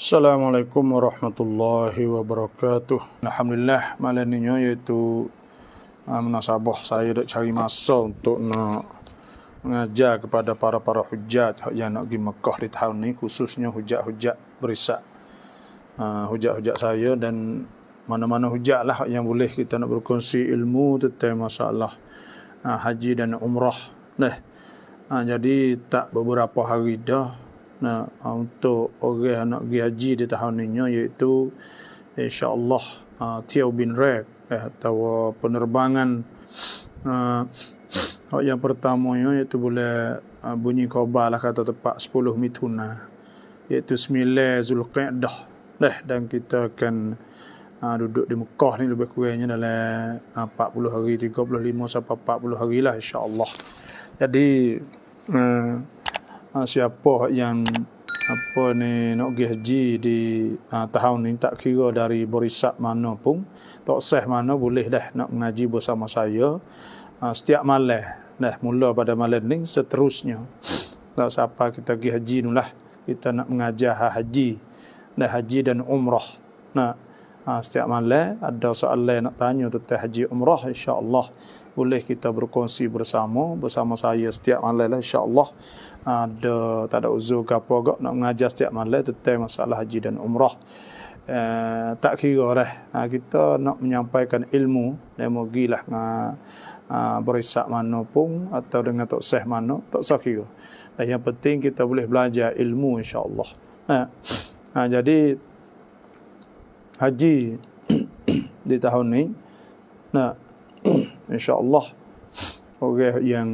Assalamualaikum warahmatullahi wabarakatuh. Alhamdulillah malam ini iaitu uh, ah, menasabah saya nak cari masa untuk nak mengajar kepada para-para hujat yang nak pergi Mekah di tahun ni khususnya hujat-hujat berisak. Uh, ah, hujat saya dan mana-mana hujat lah yang boleh kita nak berkongsi ilmu tentang masalah uh, haji dan umrah. Nah, uh, jadi tak beberapa hari dah nah untuk orang yang nak pergi haji di tahun ini iaitu insyaallah uh, ah, tiau bin rek eh, atau penerbangan ah, yang pertama iaitu boleh ah, bunyi khabar lah kata tepat 10 mituna lah. iaitu semile Zulqa'dah leh dan kita akan uh, duduk di Mekah ni lebih kurangnya dalam uh, 40 hari 35 sampai 40 hari lah insyaAllah jadi uh, uh, siapa yang apa ni nak pergi haji di uh, tahun ni tak kira dari berisap mana pun tak sah mana boleh dah nak mengaji bersama saya uh, setiap malam dah mula pada malam ni seterusnya tak siapa kita pergi haji ni lah kita nak mengajar ha, haji dah haji dan umrah nak uh, setiap malam ada soalan nak tanya tentang haji umrah insyaallah boleh kita berkongsi bersama bersama saya setiap malam lah insyaallah ada tak ada uzur ke apa gak nak mengajar setiap malam tentang masalah haji dan umrah. Uh, tak kira lah uh, kita nak menyampaikan ilmu dan mogi lah uh, ha, ha, berisak mana pun atau dengan tok seh mana tak sah kira dan yang penting kita boleh belajar ilmu insyaAllah uh, uh, jadi haji di tahun ni nah, uh, insyaAllah orang yang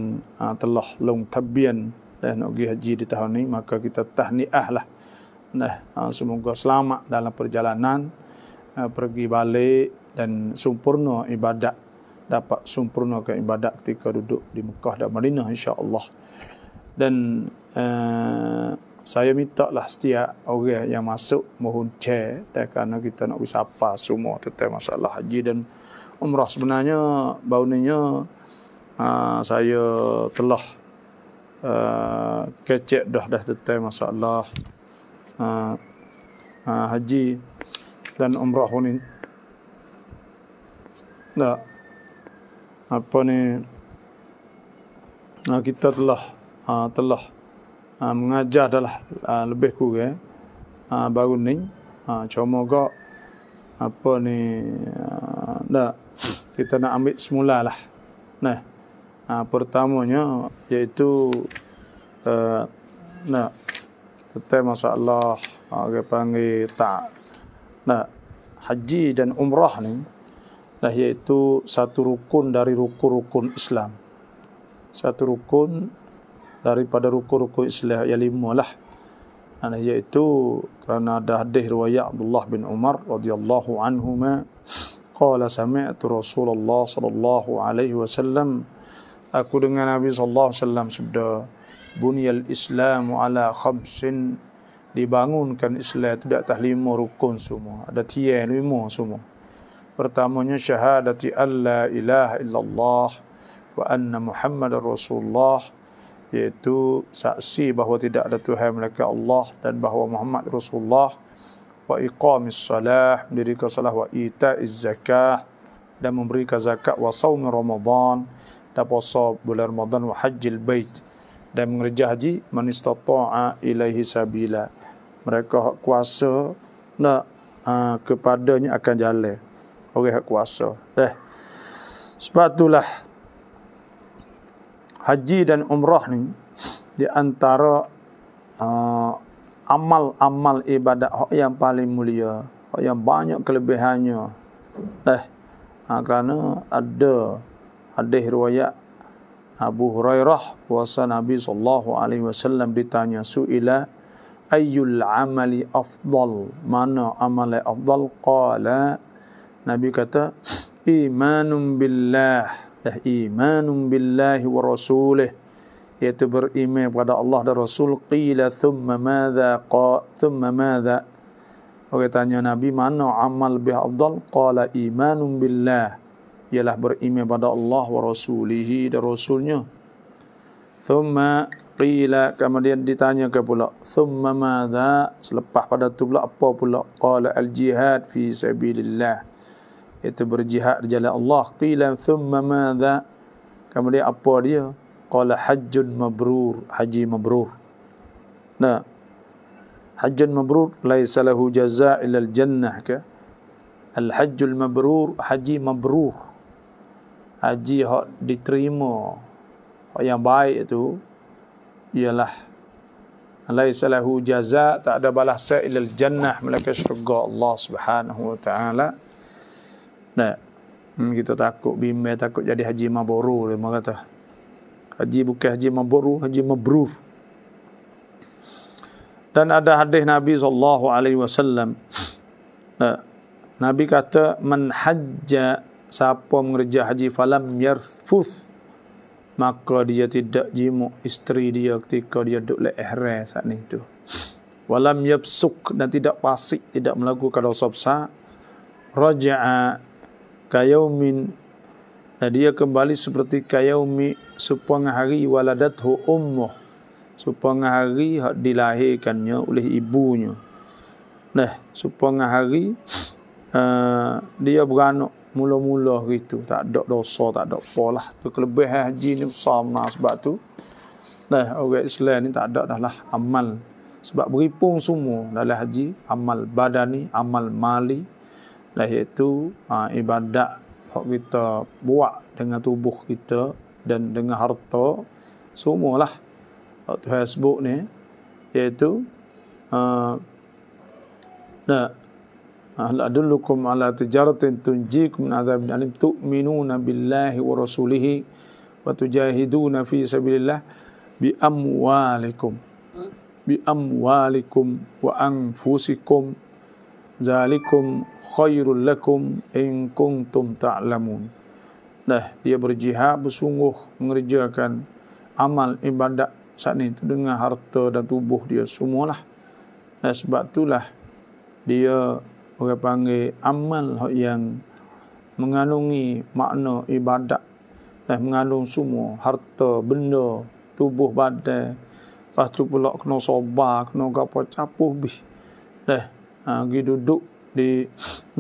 telah long tabian dah nak pergi haji di tahun ni maka kita tahniah lah nah ha, semoga selamat dalam perjalanan ha, pergi balik dan sempurna ibadat dapat sempurnakan ibadat ketika duduk di Mekah dan Madinah insya-Allah dan uh, saya minta lah setiap orang yang masuk mohon chair dan kerana kita nak bisapa semua tentang masalah haji dan umrah sebenarnya bauninya uh, saya telah uh, kecek dah dah tetai masalah uh, eh, uh, eh, haji dan umrah pun ini. Tak. Apa ni. Uh, kita telah. Uh, telah. Uh, mengajar dah lah. Uh, lebih kurang. Uh, baru ni. Uh, cuma kau Apa ni. Tak. Uh, kita nak ambil semula lah. Nah. Ha, pertamanya iaitu uh, nak tetap masalah orang uh, panggil tak nak haji dan umrah ni lah iaitu satu rukun dari rukun-rukun Islam satu rukun daripada rukun-rukun Islam yang lima lah dan iaitu kerana ada hadis riwayat Abdullah bin Umar radhiyallahu anhuma qala sami'tu Rasulullah sallallahu alaihi wasallam aku dengan Nabi sallallahu alaihi wasallam sudah bunyal Islam ala khamsin dibangunkan Islam itu di atas lima rukun semua ada tiga lima semua pertamanya syahadati alla ilaha illallah wa anna muhammadar rasulullah yaitu saksi bahawa tidak ada tuhan melainkan Allah dan bahawa Muhammad rasulullah wa iqamis salah mendirikan salah wa ita'iz zakah dan memberikan zakat wa saum ramadan dan puasa bulan Ramadan wa hajjil bait dan mengerja haji man istata'a ilaihi sabila mereka hak kuasa nak ha, kepadanya akan jalan orang hak kuasa eh sebab itulah haji dan umrah ni di antara uh, amal-amal ibadah yang paling mulia yang banyak kelebihannya eh ha, kerana ada hadis riwayat Abu Hurairah puasa Nabi sallallahu alaihi wasallam ditanya suila ayyul amali afdal mana amale afdal qala Nabi kata imanun billah dah imanun billah wa rasulih iaitu beriman kepada Allah dan Rasul qila thumma madza qa thumma madza Orang okay, tanya Nabi mana amal lebih afdal? Qala imanun billah ialah beriman pada Allah wa rasulihi dan rasulnya. Thumma qila kemudian ditanya ke pula thumma madza selepas pada tu pula apa pula qala al jihad fi sabilillah itu berjihad di jalan Allah qila thumma madza kemudian apa dia qala hajjun mabrur haji mabrur nah hajjun mabrur laisa lahu jazaa'a illa al jannah ke al hajjul mabrur haji mabrur haji hak diterima hak yang baik itu ialah laisa lahu jaza tak ada balasan illa jannah melaka syurga Allah Subhanahu wa taala nah hmm, kita takut bimbe, takut jadi haji maburu. dia kata haji bukan haji maburu, haji mabrur dan ada hadis Nabi sallallahu alaihi wasallam Nabi kata man hajja siapa mengerja haji falam yarfuth maka dia tidak jimuk isteri dia ketika dia duduk le ihram saat ni itu walam yabsuk dan tidak pasik tidak melakukan dosa besar raja'a kayaumin dan dia kembali seperti kayaumi supang hari waladathu ummuh supang hari dilahirkannya oleh ibunya nah supang hari uh, dia beranak mula-mula gitu tak ada dosa tak ada polah tu kelebihan haji ni besar mana lah sebab tu dah orang Islam ni tak ada dah lah amal sebab berhimpun semua dalam haji amal badan ni amal mali lah itu ha, ibadat hak kita buat dengan tubuh kita dan dengan harta semualah Facebook ni iaitu uh, nah Ahla adullukum ala tijaratin tunjikum min adzabin alim tu'minuna billahi wa rasulihi wa tujahiduna fi sabilillah bi amwalikum bi amwalikum wa anfusikum zalikum khairul lakum in kuntum ta'lamun nah dia berjihad bersungguh mengerjakan amal ibadat saat ini dengan harta dan tubuh dia semualah nah sebab itulah dia orang panggil amal yang mengandungi makna ibadat eh, mengandung semua harta, benda, tubuh badan lepas tu pula kena sobar, kena gapa capuh bi eh, ha, pergi duduk di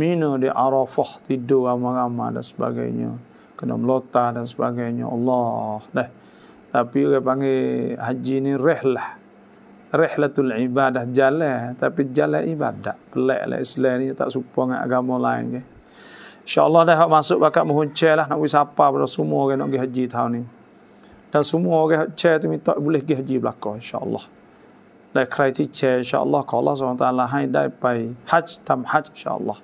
mina, di arafah tidur ramai-ramai dan sebagainya kena melotar dan sebagainya Allah eh, tapi orang panggil haji ni rehlah rihlatul ibadah jalan eh, tapi jalan ibadah pelik lah Islam ni tak suka dengan agama lain ke insyaallah dah masuk bakat muhunce lah nak wisapa apa pada semua orang nak pergi haji tahun ni dan semua orang che tu minta boleh pergi haji belaka insyaallah dan kreati che insyaallah kalau Allah SWT taala hai dai pai haji tam haji insyaallah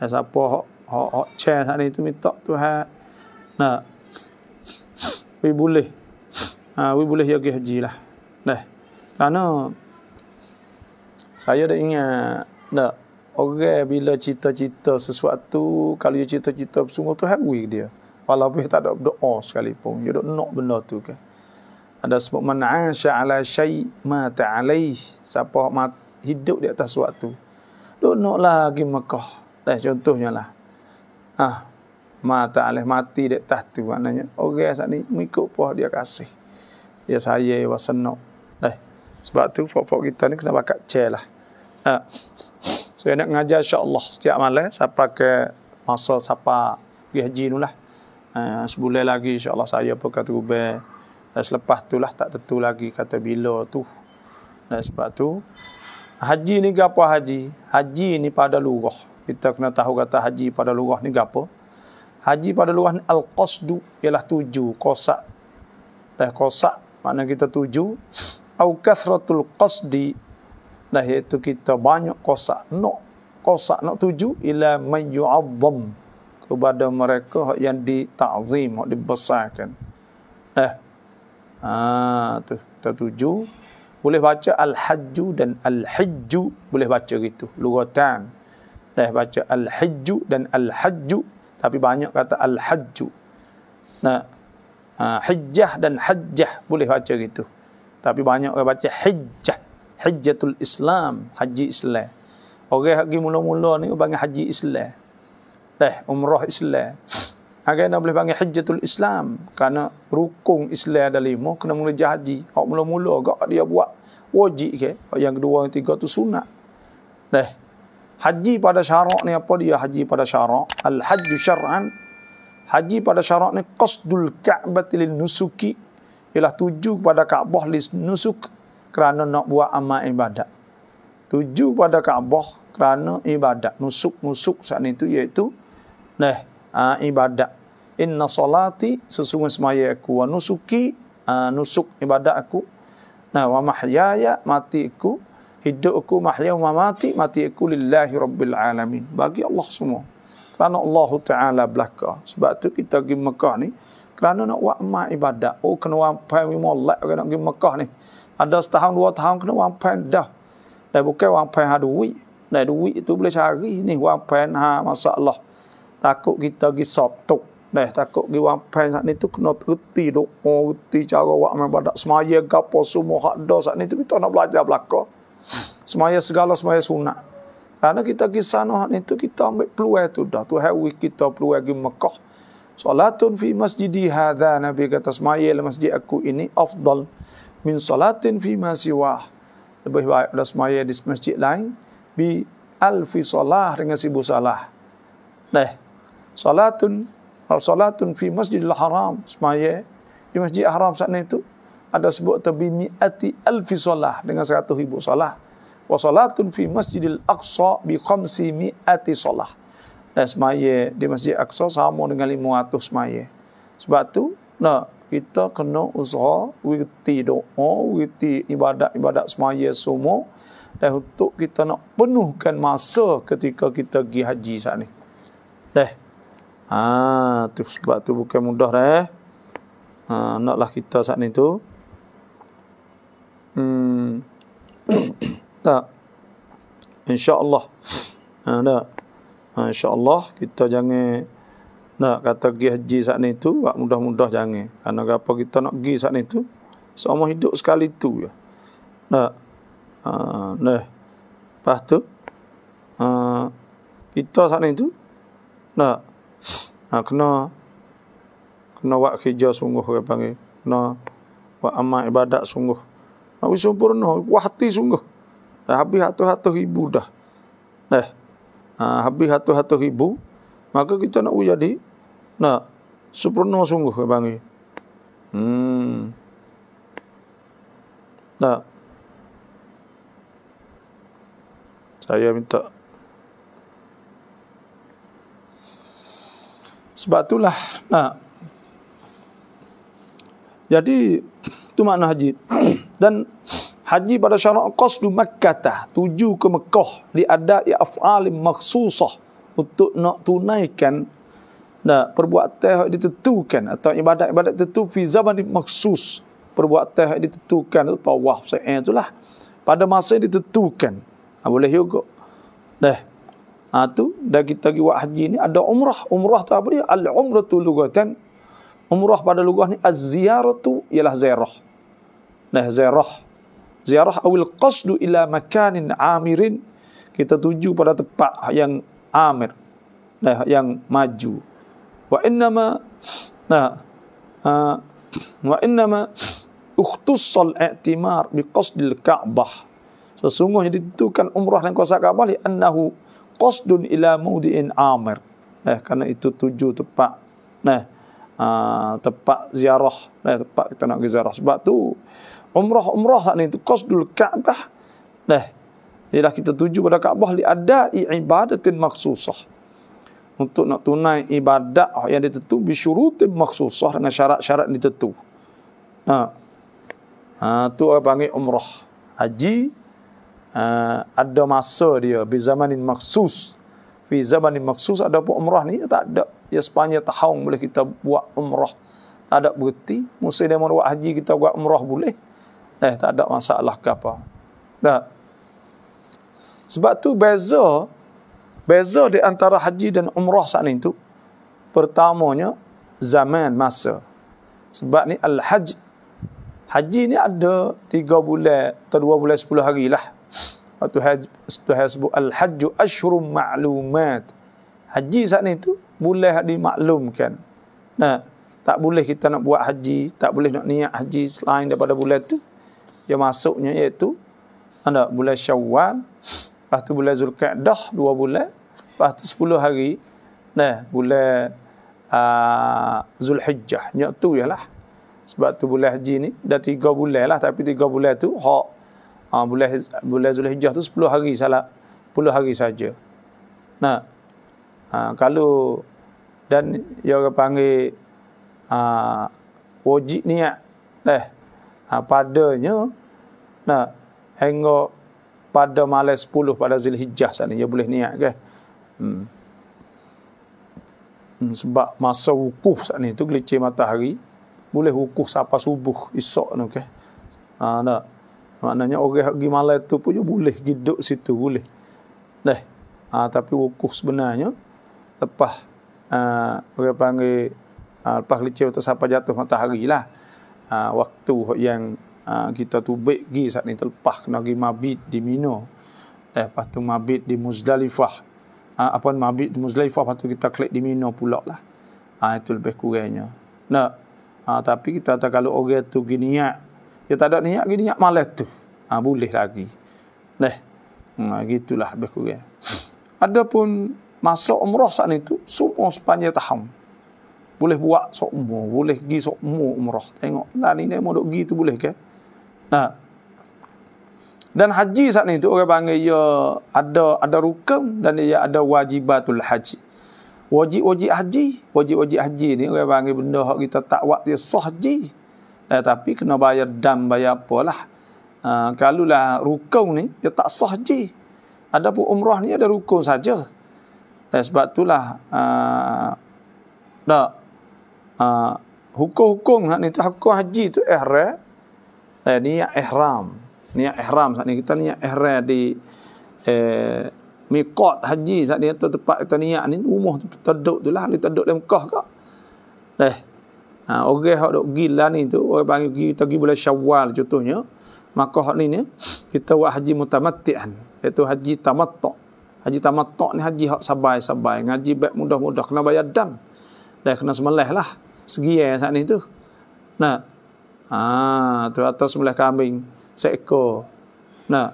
dan siapa hak hak hak che sana itu minta Tuhan nak wi boleh ah ha, wi boleh ya pergi haji lah dah kerana saya dah ingat dah orang bila cita-cita sesuatu, kalau dia cita-cita bersungguh tu hari dia. Walaupun dia tak ada doa sekalipun, dia dok nak benda tu kan. Ada sebut man asha ala syai ma ta'alaih. Siapa mat, hidup di atas sesuatu. Dok nak lagi Mekah. Dah contohnya lah. Ah. mata ta'alaih mati di atas tu maknanya. Orang saat ni mengikut puah dia kasih. Ya saya wasanak. Dah. Sebab tu pokok-pokok kita ni kena pakai chair lah. Ha. So, yang nak ngajar, insyaAllah setiap malam. Saya pakai masa siapa pergi haji ni lah. Ha. sebulan lagi insyaAllah saya pun kata ubah. Dan selepas tu lah tak tentu lagi kata bila tu. Dan sebab tu. Haji ni apa haji? Haji ni pada lurah. Kita kena tahu kata haji pada lurah ni apa. Haji pada lurah ni al-qasdu ialah tuju. Kosak. Dah kosak. Maknanya kita tuju au kathratul qasdi nah itu kita banyak kosak no kosak no tuju ila man yu'azzam kepada mereka yang ditazim yang dibesarkan eh ha tu kita tuju boleh baca al-hajju dan al-hijju boleh baca gitu lugatan dah eh, baca al-hajju dan al-hajju tapi banyak kata al-hajju nah hajjah dan hajjah boleh baca gitu tapi banyak orang baca hijjah hijjatul islam haji islam orang pergi mula-mula ni panggil haji islam teh umrah islam Agak nak boleh panggil hajjatul Islam kerana rukun Islam ada lima kena mula jahaji? Hak mula-mula gak dia buat wajib ke? yang kedua yang tiga tu sunat. Dah. Eh, haji pada syarak ni apa dia? Haji pada syarak al-hajj syar'an. Haji pada syarak ni qasdul ka'bah lil nusuki ialah tuju kepada Kaabah li nusuk kerana nak buat amal ibadat. Tuju kepada Kaabah kerana ibadat. Nusuk-nusuk saat itu iaitu nah, uh, ibadat. Inna salati sesungguh semaya aku wa nusuki uh, nusuk ibadat aku. Nah, wa mahyaya mati aku. Hidupku mahya wa mati. Mati aku lillahi rabbil alamin. Bagi Allah semua. Kerana Allah Ta'ala belaka. Sebab tu kita pergi Mekah ni kerana nak buat amal ibadat. Oh, kena wampai lima lak, kena pergi Mekah ni. Ada setahun, dua tahun, kena wampai dah. Dan bukan wampai ha duit. Dan duit itu boleh cari ni, wampai ha masalah. Takut kita pergi sotok. Dah takut pergi wampai saat ni tu kena reti doa, oh, reti cara buat amal ibadat. Semaya gapa semua hak dah saat ni tu kita nak belajar belakang. Semaya segala, semaya sunat. Karena kita pergi sana saat ni tu, kita ambil peluai tu dah. Tu hari kita peluai pergi Mekah. Salatun fi masjidi hadha Nabi kata Ismail masjid aku ini afdal min salatin fi masiwah. Lebih baik dah semaya di masjid lain bi alfi salah dengan sibu salah. Nah, salatun al salatun fi masjidil haram semaya di masjid haram saat itu ada sebut tabi mi'ati alfi salah dengan seratus ribu salah. Wa salatun fi masjidil aqsa bi khamsi mi'ati salah dan semaya di Masjid Aqsa sama dengan 500 semaya. Sebab tu nak kita kena usaha wirti doa, wirti ibadat-ibadat semaya semua dan untuk kita nak penuhkan masa ketika kita pergi haji saat ni. Dah. Ha, tu sebab tu bukan mudah dah eh. Ha, naklah kita saat ni tu. Hmm. tak. Insya-Allah. Ha, dah. Ha, InsyaAllah kita jangan nak kata pergi haji saat ni tu, mudah-mudah jangan. Karena apa kita nak pergi saat ni tu, seumur so, hidup sekali tu je. Nak. Ha, nah. Lepas tu, ha, kita saat ni tu, nak. Ha, kena, kena buat kerja sungguh, orang panggil. Kena buat amal ibadat sungguh. Nak sempurna, buat hati sungguh. Dah habis hati-hati ribu dah. Nah. Eh ha, habis hatu satu ribu, maka kita nak jadi nak sepenuh sungguh ke Hmm. Nah, Saya minta. Sebab itulah nak. Jadi itu makna haji. Dan haji pada syarat qasdu makkah tuju ke mekah li ada'i af'al makhsusah untuk nak tunaikan nak perbuatan yang ditentukan atau ibadat-ibadat tertentu fi zaman maksus perbuatan yang ditentukan itu tawaf sa'i eh, itulah pada masa yang ditentukan ha, boleh juga dah ha, tu dah kita pergi buat haji ni ada umrah umrah tu apa dia al umratu lugatan umrah pada lugah ni az ziyaratu ialah ziarah nah ziarah ziarah awil qasdu ila makanin amirin kita tuju pada tempat yang amir nah eh, yang maju wa ma nah uh, wa innama ukhtussal i'timar bi qasdil ka'bah sesungguhnya ditentukan umrah dan kuasa ka'bah li annahu qasdun ila mawdi'in amir nah eh, karena itu tuju tempat nah uh, tempat ziarah eh, tempat kita nak ke ziarah sebab tu umrah umrah sana lah itu qasdul Ka'bah. Nah, ialah kita tuju pada Ka'bah li ada ibadatin maksusah untuk nak tunai ibadat ah, yang ditentu bi syurutin maksusah dengan syarat-syarat yang ditentu. Ha. Ha tu orang panggil umrah haji. Ha, ada masa dia bi zamanin maksus. Fi zamanin maksus ada pun umrah ni tak ada. Ya sepanjang tahun boleh kita buat umrah. Tak ada berhenti. Musa dia mau buat haji kita buat umrah boleh eh tak ada masalah ke apa. Tak. Sebab tu beza beza di antara haji dan umrah saat ni tu pertamanya zaman masa. Sebab ni al-hajj haji ni ada tiga bulan atau 2 bulan sepuluh hari lah. Waktu haji tu sebut al-hajj ashrum ma'lumat. Haji saat ni tu boleh dimaklumkan. Nah, tak boleh kita nak buat haji, tak boleh nak niat haji selain daripada bulan tu yang masuknya iaitu anda bulan Syawal, lepas tu bulan Zulkaadah dua bulan, lepas tu sepuluh hari nah bulan uh, Zulhijjah. Nyak tu ialah. Sebab tu bulan haji ni dah tiga bulan lah tapi tiga bulan tu hak ha, ah, bulan bulan Zulhijjah tu sepuluh hari salah puluh hari saja. Nah. Ha, kalau dan yang orang panggil uh, wajib niat. Eh, ha, padanya nak hingga pada malam 10 pada Zilhijjah sana dia boleh niat ke. Hmm. hmm. sebab masa wukuf saat ni tu gelicir matahari boleh wukuf sampai subuh esok tu ke. Ha nak. Maknanya orang pergi malam tu pun boleh hidup situ boleh. Dah. Ha, tapi wukuf sebenarnya lepas uh, orang panggil uh, lepas gelicir atau sampai jatuh matahari lah uh, waktu yang uh, kita tubik pergi saat ni terlepas kena pergi mabit di Mino eh, lepas tu mabit di Muzdalifah uh, apa mabit di Muzdalifah lepas tu kita klik di Mino pula lah uh, itu lebih kurangnya nah, uh, tapi kita tak kalau orang tu gini ya dia tak ada niat gini niat malas tu uh, boleh lagi Nah, hmm, gitulah lebih kurang. Adapun masa umrah saat itu, semua sepanjang tahun boleh buat sokmu, boleh pergi sokmu umrah. Tengok, lah ini mau pergi tu boleh ke? Nah. Dan haji saat ni tu orang panggil ya ada ada rukun dan ia ada wajibatul haji. Wajib-wajib haji, wajib-wajib haji ni orang panggil benda hak kita tak waktu dia sah haji. Eh, tapi kena bayar dam bayar apalah. Ha, ah, kalau lah rukun ni dia tak sah haji. Adapun umrah ni ada rukun saja. Eh, sebab itulah uh, ah, tak Ha, hukum-hukum uh, ni hukum haji tu ihram eh, niat ihram niat ihram saat ni kita niat ihram di eh, miqat haji saat ni atau tempat kita niat ni rumah terduduk tu lah kita duduk di Mekah kak eh ha, orang yang duduk gila ni tu orang panggil pergi kita pergi bulan syawal contohnya maka hak ni ni kita buat haji mutamatti'an iaitu haji tamattu' haji tamattu' ni haji hak sabai-sabai ngaji baik mudah-mudah kena bayar dam dan kena semelih lah segi eh saat ni tu. Nak. Ha, tu atas sembelih kambing seekor. Nak.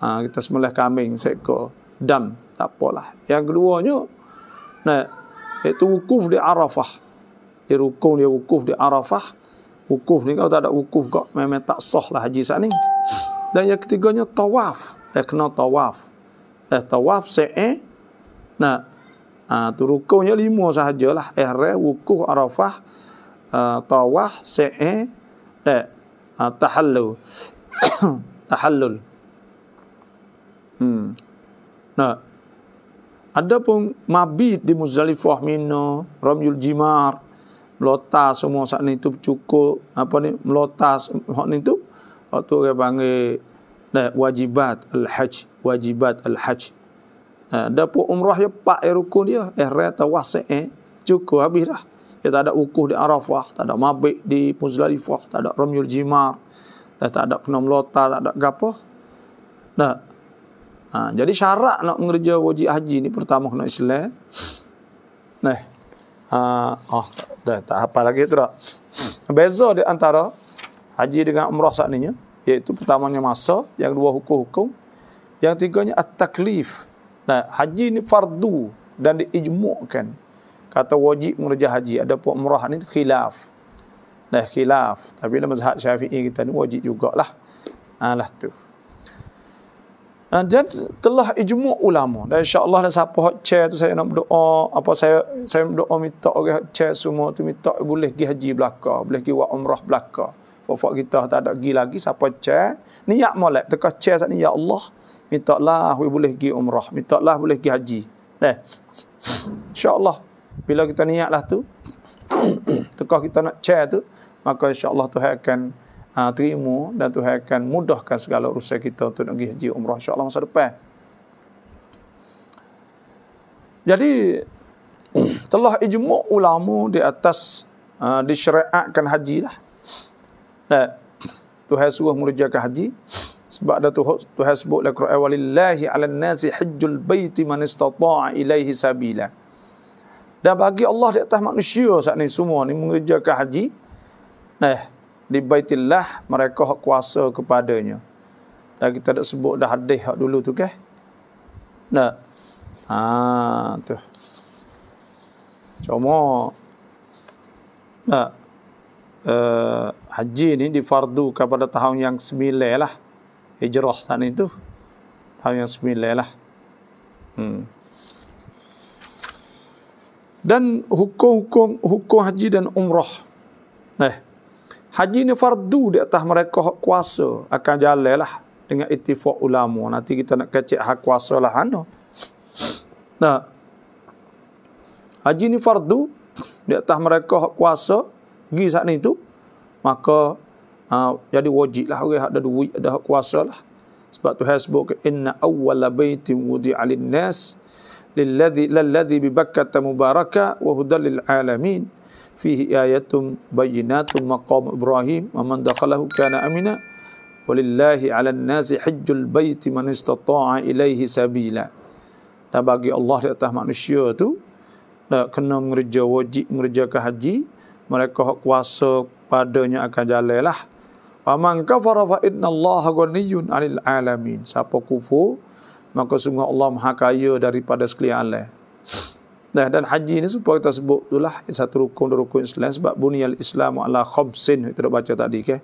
Ha, kita sembelih kambing seekor. Dam, tak apalah. Yang keduanya nak itu wukuf di Arafah. Di rukun dia wukuf di Arafah. Wukuf ni kalau tak ada wukuf kok memang tak sah lah haji saat ni. Dan yang ketiganya tawaf. Dia kena tawaf. Dia tawaf se'e. Eh? Nak. Ha, tu rukunnya lima sahajalah. Ihrah, wukuh, arafah, ha, tawah, se'e, eh, tahallul. tahallul. Hmm. Nah. Ada pun mabit di Muzdalifah Mina, Ramyul Jimar, melotas semua saat ni tu cukup apa ni Melotas, hak ni tu waktu dia panggil wajibat al-hajj, wajibat al-hajj. Ha, dapur umrah eh, eh. ya pak ya rukun dia. Ihram tawaf se'e. Cukup habis dah. Dia tak ada ukuh di Arafah. Tak ada mabik di Muzlalifah. Tak ada Ramyul Jimar. Dia tak ada kenom lota, Tak ada gapoh. Nah. Ha, jadi syarat nak mengerja wajib haji ni pertama kena Islam. Nah. Eh, ha, oh, dah, tak apa lagi tu tak. Beza di antara haji dengan umrah saat ini. Iaitu pertamanya masa. Yang dua hukum-hukum. Yang tiganya at-taklif. Nah, haji ni fardu dan diijmukkan. Kata wajib mengerja haji. Ada pun umrah ni khilaf. Nah, khilaf. Tapi dalam mazhab syafi'i kita ni wajib jugalah. Alah ah, tu. Ah, dan telah ijmuk ulama. Dan Allah dan siapa hot chair tu saya nak berdoa. Apa saya saya berdoa minta orang hot chair semua tu minta boleh pergi haji belaka. Boleh pergi buat umrah belaka. Bapak kita tak ada pergi lagi siapa chair. Niat molek. Tekah cek saat ni ya Allah minta lah boleh pergi umrah minta lah boleh pergi haji eh. insyaAllah bila kita niatlah tu tukar kita nak chair tu maka insya Allah Tuhan akan uh, ah, terima dan Tuhan akan mudahkan segala urusan kita untuk nak pergi haji umrah Insya Allah masa depan jadi telah ijmuk ulama di atas uh, disyariatkan haji lah. Eh, Tuhan suruh mengerjakan haji sebab ada Tuhan Tuhan sebut la qur'an walillahi 'alan nasi hajjul baiti man istata'a ilaihi sabila. Dan bagi Allah di atas manusia saat ni semua ni mengerjakan haji. Nah, eh, di Baitillah mereka hak kuasa kepadanya. Dan kita dah sebut dah hadis hak dulu tu ke? Nah. Ha tu. Cuma nah. Eh, uh, haji ni difardu kepada tahun yang 9 lah hijrah tahun itu tahun yang sembilan lah hmm. dan hukum-hukum hukum haji dan umrah Nah, eh, Haji ni fardu di atas mereka hak kuasa akan jalan lah dengan itifak ulama. Nanti kita nak kecek hak kuasa lah anu. Nah. Haji ni fardu di atas mereka hak kuasa Gisak ni tu. Maka Ha, jadi wajiblah lah orang ada duit, ada kuasa lah. Sebab tu saya sebut, Inna awwala baytin wudi'alin nas, lilladhi, lalladhi bibakata mubaraka, wahudalil alamin. فيه آيات بينات مقام إبراهيم ومن دخله كان أمنا ولله على الناس حج البيت من استطاع إليه سبيلا تباقي الله لا تهمع نشيوت لا كنا مرجى وجي مرجى كهجي ملكه قواسه padanya akan jalelah Faman kafara fa inna Allah ghaniyyun 'anil 'alamin. Siapa kufur maka sungguh Allah Maha kaya daripada sekalian alam. Nah dan haji ni supaya kita sebut itulah satu rukun rukun Islam sebab bunyal Islam ala khamsin kita dah baca tadi ke.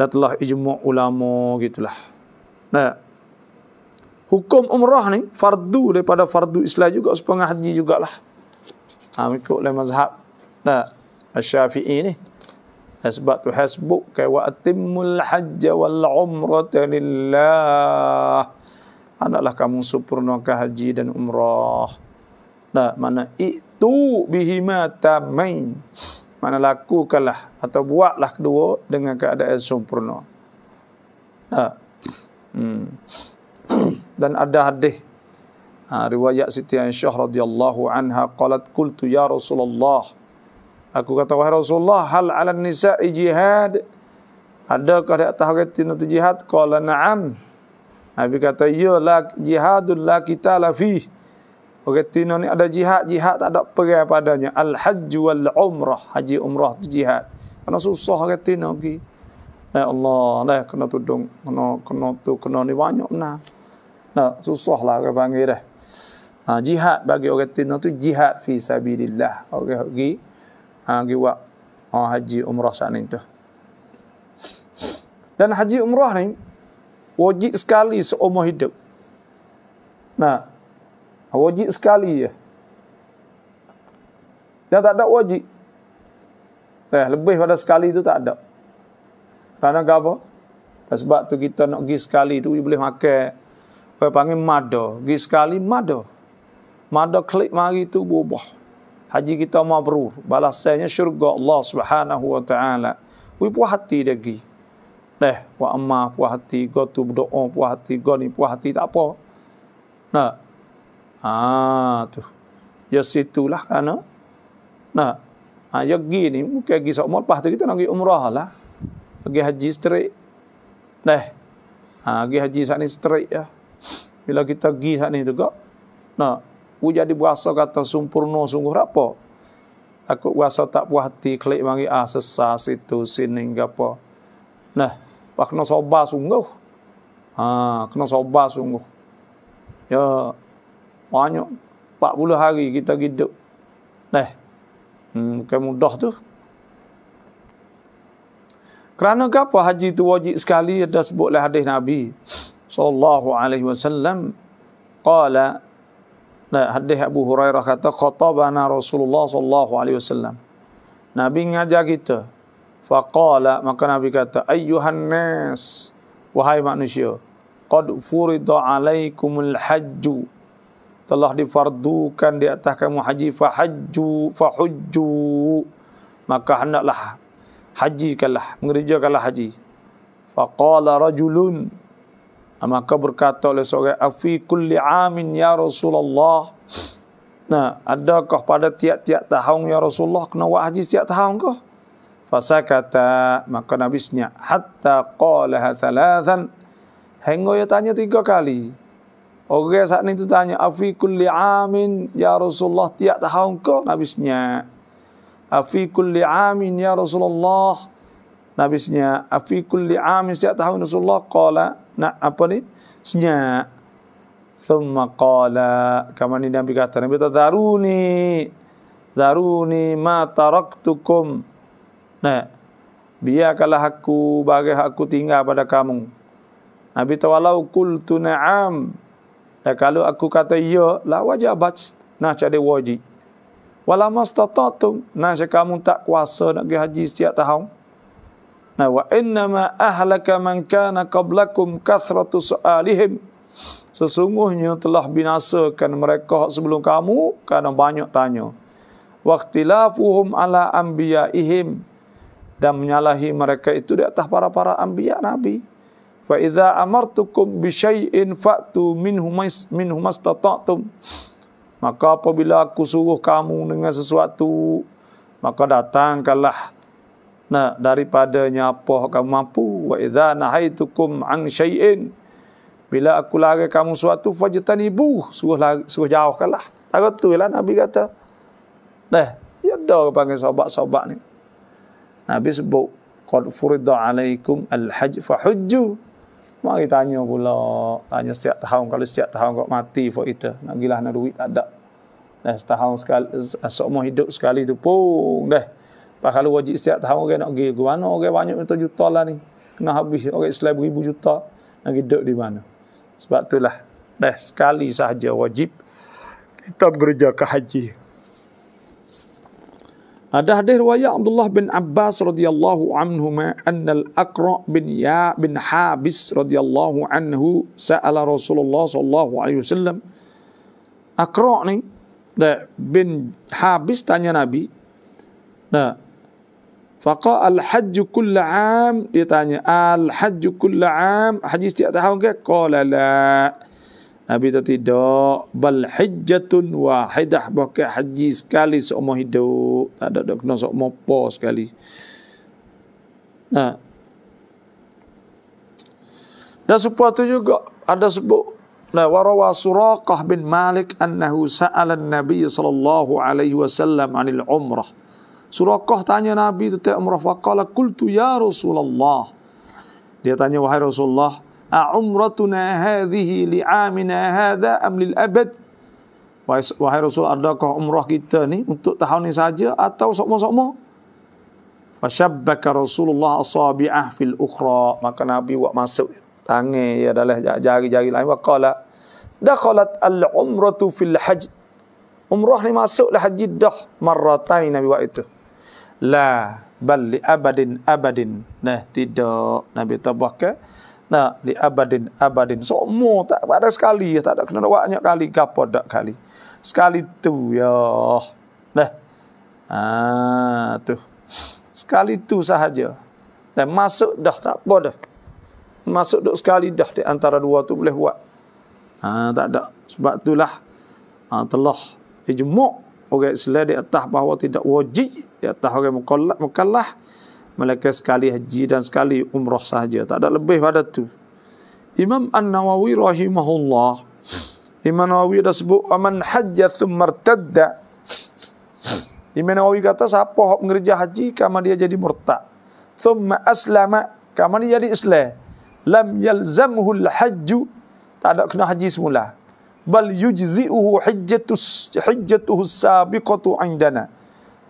Dan telah ijma' ulama gitulah. Nah hukum umrah ni fardu daripada fardu Islam juga sepengah haji jugalah. Ha, ikutlah mazhab nah, Syafi'i ni hasbat tu hasbuk ke wa atimmul hajj wal umrata lillah hendaklah kamu sempurnakan haji dan umrah nah mana itu bihima tamain mana lakukanlah atau buatlah kedua dengan keadaan sempurna nah hmm. dan ada hadis ha, riwayat Siti Aisyah radhiyallahu anha qalat qultu ya Rasulullah Aku kata wahai Rasulullah hal ala nisa jihad adakah di atas orang tina jihad qala na'am Nabi kata ya la jihadul la kita la fi orang oh, tina ni ada jihad jihad tak ada perang padanya al hajj wal umrah haji umrah tu jihad kena susah orang tina pergi ya Allah dah kena tudung kena kena tu kena ni banyak nah nah susahlah orang panggil dah Ha, jihad bagi orang tina tu jihad fi sabilillah. Orang okay, pergi uh, pergi buat uh, haji umrah saat ni tu. Dan haji umrah ni wajib sekali seumur hidup. Nah, wajib sekali je. Dan tak ada wajib. Eh, lebih pada sekali tu tak ada. Kerana apa? sebab tu kita nak pergi sekali tu boleh makan kau panggil mado. Pergi sekali mado. Mado klik mari tu bubuh haji kita mabrur balasannya syurga Allah Subhanahu wa taala we puas hati dia gi leh wa amma puas hati go tu berdoa puas hati go ni puas hati tak apa nah ha tu ya situlah kan nah ha ya gi ni mungkin gi sok mau kita nak gi umrah lah pergi haji straight leh ha pergi haji sat ni straight ya bila kita gi sat ni tu nah Aku jadi berasa kata sempurna sungguh rapo. Aku berasa tak puas hati klik mari ah sesah situ sini apa. Nah, pak kena sabar sungguh. Ha, kena sabar sungguh. Ya banyak 40 hari kita hidup. Nah. Hmm, bukan mudah tu. Kerana apa haji itu wajib sekali ada sebutlah hadis Nabi sallallahu alaihi wasallam qala Nah, hadis Abu Hurairah kata khatabana Rasulullah sallallahu alaihi wasallam. Nabi ngajak kita. Faqala maka Nabi kata ayyuhan nas wahai manusia qad furida alaikumul hajj telah difardukan di atas kamu haji Fa fa fahujju maka hendaklah hajikanlah mengerjakanlah haji faqala rajulun Maka berkata oleh seorang afi kulli amin ya Rasulullah. Nah, adakah pada tiap-tiap tahun ya Rasulullah kena buat haji setiap tahun ke? kata maka Nabi senya hatta qalaha thalathan. hengo ia tanya tiga kali. Orang okay, saat ni tu tanya afi kulli amin ya Rasulullah tiap tahun ke? Nabi senya afi kulli amin ya Rasulullah. Nabi senya afi kulli amin setiap tahun Rasulullah qala nak apa ni senyap thumma qala kama ni nabi kata nabi kata daruni daruni ma taraktukum nah biarkanlah aku bagi aku tinggal pada kamu nabi kata walau qultu na'am dan ya, kalau aku kata ya la wajib nah jadi wajib Walau mastatatum, nasi kamu tak kuasa nak pergi haji setiap tahun. Nah, wa inna ma ahlaka man kana qablakum kathratu su'alihim. Sesungguhnya telah binasakan mereka sebelum kamu kerana banyak tanya. Waktilafuhum ala anbiya'ihim dan menyalahi mereka itu di atas para-para anbiya nabi. Fa idza amartukum bi syai'in fa'tu minhu mastata'tum. Maka apabila aku suruh kamu dengan sesuatu maka datangkanlah kalah Nah, daripadanya apa kamu mampu. Wa idza nahaitukum an syai'in. Bila aku larang kamu suatu fajatan ibu, suruh lari, suruh jauhkanlah. Tak tu lah Nabi kata. Nah, ya dah panggil sahabat-sahabat ni. Nabi sebut qad furida alaikum al-hajj fa hujju. Mari tanya pula, tanya setiap tahun kalau setiap tahun kau mati for itu. Nak gilah nak duit tak ada. Dah setahun sekali, eh, seumur hidup sekali tu pun dah. Kalau wajib setiap tahun orang nak pergi ke mana orang banyak minta juta lah ni. Kena habis orang selain beribu juta nak hidup di mana. Sebab itulah dah sekali sahaja wajib kita bekerja ke haji. Ada hadis riwayat Abdullah bin Abbas radhiyallahu anhu ma anna al-Aqra bin Ya bin Habis radhiyallahu anhu sa'ala Rasulullah sallallahu alaihi wasallam Aqra ni bin Habis tanya Nabi nah Faqa al-hajju kulla am Dia tanya Al-hajju kulla am Haji setiap tahun ke? Qala la Nabi tu tidak Bal hijjatun wahidah Bahkan haji sekali seumur hidup Tak ada, ada kena seumur apa sekali Nah Dan sebuah tu juga Ada sebut Nah, warawa Suraqah bin Malik Anhu sa'ala Nabi sallallahu alaihi wasallam 'anil umrah. Surakoh tanya Nabi tentang umrah. Faqala kultu ya Rasulullah. Dia tanya, wahai Rasulullah. a A'umratuna hadhihi amina hadha am lil abad. Wahai Rasul, adakah umrah kita ni untuk tahun ni saja atau sokmo-sokmo? Fashabbaka Rasulullah asabi'ah fil ukhra. Maka Nabi buat masuk tangan ya dalam jari-jari lain. Waqala dakhalat al-umratu fil hajj. Umrah ni masuklah haji dah marratain Nabi buat itu. la bal li abadin abadin nah tidak nabi tabah ke nah li abadin abadin semua so, tak ada sekali tak ada kena banyak kali gapo dak kali sekali tu ya nah ah tu sekali tu sahaja dan masuk dah tak apa dah masuk dok sekali dah di antara dua tu boleh buat ha, tak ada sebab itulah ha, telah ijmu orang okay, Islam di atas bahawa tidak wajib di atas orang mukallaf mukallaf mereka sekali haji dan sekali umrah sahaja tak ada lebih pada tu Imam An-Nawawi rahimahullah Imam Nawawi dah sebut aman hajja thumma irtadda Imam Nawawi kata siapa hok mengerja haji kama dia jadi murtad thumma aslama kama dia jadi Islam lam yalzamhu al-hajj tak ada kena haji semula bal yujzi'uhu hajjatus hajjatuhu sabiqatu 'indana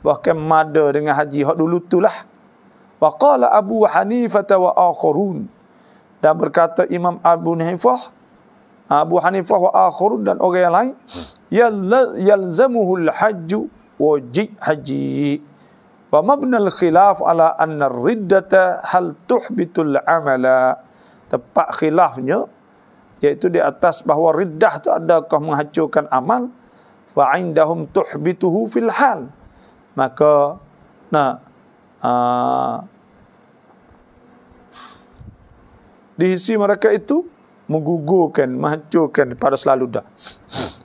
bahkan mada dengan haji hak dulu itulah waqala abu hanifah wa akharun dan berkata imam abu hanifah abu hanifah wa akharun dan orang yang lain yalzamuhu al-hajj wa haji wa mabna al-khilaf ala anna ar-riddata hal tuhbitul amala tepat khilafnya iaitu di atas bahawa riddah tu adakah menghancurkan amal fa indahum tuhbituhu fil hal maka nah aa, diisi mereka itu menggugurkan, menghancurkan pada selalu dah.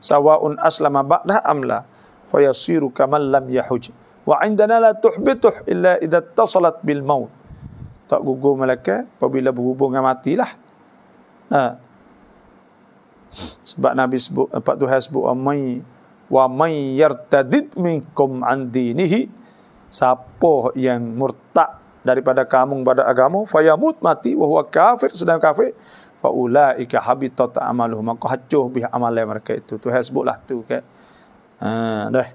Sawaun aslama ba'dah amla fa yasiru kamal lam yahuj. Wa indana la tuhbituh illa idha tasalat bil maut. Tak gugur mereka apabila berhubung dengan matilah. Nah, Sebab Nabi sebut, eh, Pak Tuhan sebut, Amai wa may yartadid minkum an dinihi siapa yang murtad daripada kamu pada agama fayamut mati wa huwa kafir sedang kafir fa ulaika habitat amaluhum maka hancur bi amalan mereka itu tu hal lah tu kan ha dah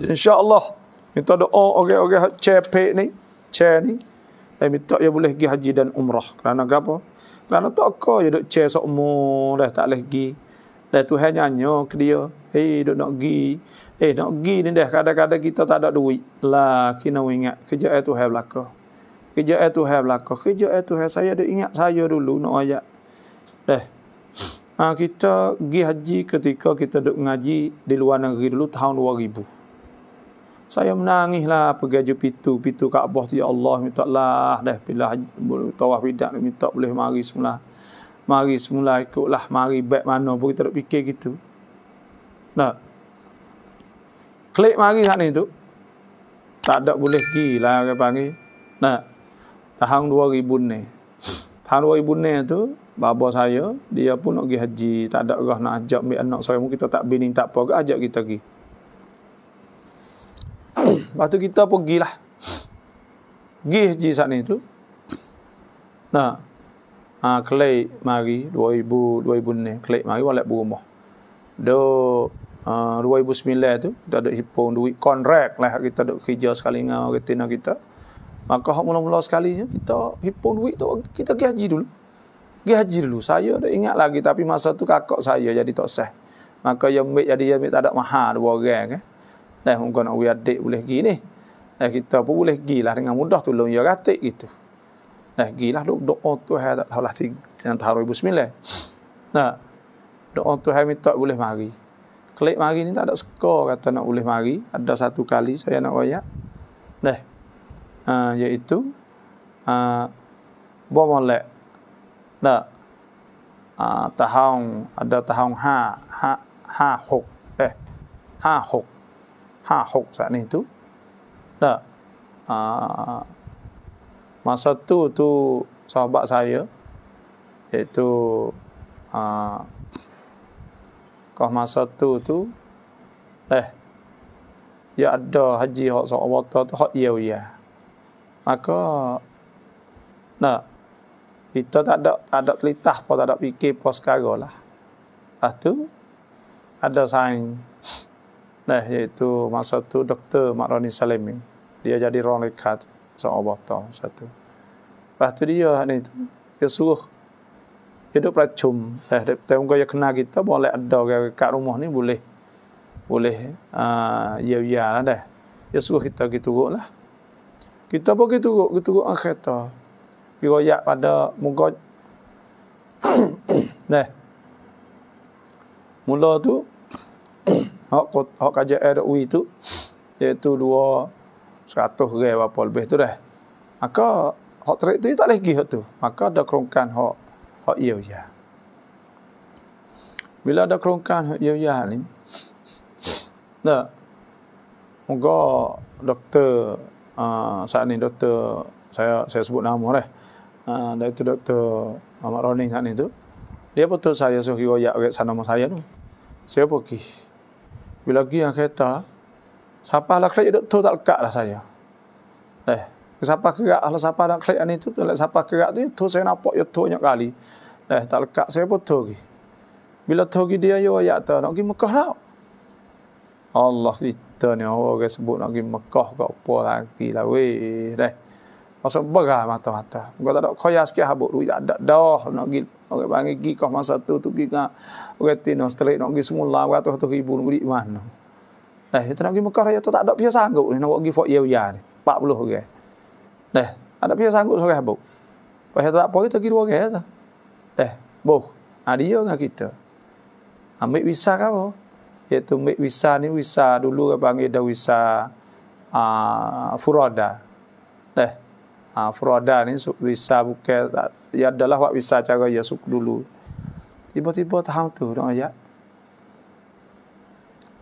insyaallah minta doa orang-orang okay, okay, cepek ni C ni dan minta ya boleh pergi haji dan umrah kerana apa kerana tak kau ya duk cer sok dah tak boleh pergi dan Tuhan nyanyo oh, ke dia. Eh, duk nak gi, Eh, nak gi ni dah. Kadang-kadang kita tak ada duit. Lah, kena ingat. Kerja air Tuhan belakang. Kerja air Tuhan belakang. Kerja air Tuhan. Saya ada ingat saya dulu nak ajak. Dah. Eh, ha, kita gi haji ketika kita duk ngaji di luar negeri dulu tahun 2000. Saya menangis lah pergi haji pitu. Pitu Kaabah tu, Ya Allah. Minta lah. Dah, bila haji, tawah bidak minta boleh mari semula mari semula ikutlah mari baik mana pun kita tak fikir gitu nah klik mari sana itu tak ada boleh pergi lah orang panggil nah tahun 2000 ni tahun 2000 ni tu babo saya, dia pun nak pergi haji. Tak ada orang nak ajak ambil anak saya. Kita tak bini, tak apa. Dia ajak kita pergi. Lepas tu kita pergi lah. Pergi haji sana itu. Nah, Ah, klay mari 2000 2006 klay mari walat berumah do uh, 2009 tu kita ada hipung duit kontrak lah kita ada kerja sekali dengan retina kita maka hak mula-mula sekalinya kita hipung duit tu kita pergi haji dulu pergi haji dulu saya dah ingat lagi tapi masa tu kakak saya jadi tak sah maka yang ambil jadi yang ambil tak ada mahal dua orang eh dah eh, mungkin nak adik boleh pergi ni eh, kita pun boleh pergi dengan mudah tolong ya ratik gitu Nah, gilah doa do, Tuhan tak tahulah tiang taruh ibu Nah, doa Tuhan minta boleh mari. Klik mari ni tak ada skor kata nak boleh mari. Ada satu kali saya nak wayak. Nah, uh, iaitu uh, ah, buat molek. Nah, uh, ah, tahong, ada tahong ha, ha, ha, hok. Eh, ha, hok. Ha, hok saat ni tu. Nah, uh, masa tu tu sahabat saya iaitu uh, kau masa tu tu eh ya ada haji hak sawata tu hak ya ya maka nah kita tak ada ada telitah pun tak ada fikir pun sekarang lah lepas tu ada sign nah eh, iaitu masa tu doktor Mak Rani Salim dia jadi orang lekat seorang bata satu. Lepas tu dia lah ni tu, dia suruh dia duk peracum. Eh, tengok kau yang kenal kita boleh ada kat rumah ni boleh boleh uh, ya ya lah dah. Dia suruh kita pergi turut lah. Kita pun pergi turut, pergi turut lah kereta. Pergi royak pada muka. dah. Mula tu, hak, hak kajak air tu, iaitu dua 100 gram apa lebih tu dah. Maka hak terik tu tak boleh hak tu. Maka ada kerongkan hak hak iya ya. Bila ada kerongkan hak iya ya ni. Nah. Moga doktor uh, saat ni doktor saya saya sebut nama dah. Ah uh, doktor Ahmad Roni saat ni tu. Dia betul saya suruh iya ya orang sana sama saya tu. Saya pergi. Bila pergi yang kereta, Sapa lah klik tu tak lekat lah saya. Eh, siapa kerak lah siapa nak klik ni tu, siapa kerak tu, tu saya nampak ya tu banyak kali. Eh, tak lekat saya pun tu lagi. Bila tu lagi dia, ya ayat tu, nak pergi Mekah tau. Allah kita ni, orang sebut nak pergi Mekah ke apa lagi lah, weh. Eh, masuk berah mata-mata. Kau tak ada koyak sikit habuk duit, tak ada dah nak pergi Orang panggil pergi kau masa tu, tu pergi dengan orang tina, setelah nak pergi semula, beratus-atus ribu, nak pergi mana. Nah, kita nak pergi Mekah ya, tak ada pihak sanggup ni nak pergi Fort Yahya ni. 40 orang. Okay. Dah, eh, ada pihak sanggup seorang habuk. Pasal tak apa kita pergi dua orang tu. Dah, eh, boh. Ha dia ngah kita. Ha, ambil visa ke apa? Iaitu ambil visa ni visa dulu ke panggil dah visa a uh, furada. Dah. Ha, furada eh, ha, ni visa bukan tak ya adalah buat visa cara ya dulu. Tiba-tiba tahun tu dong ya.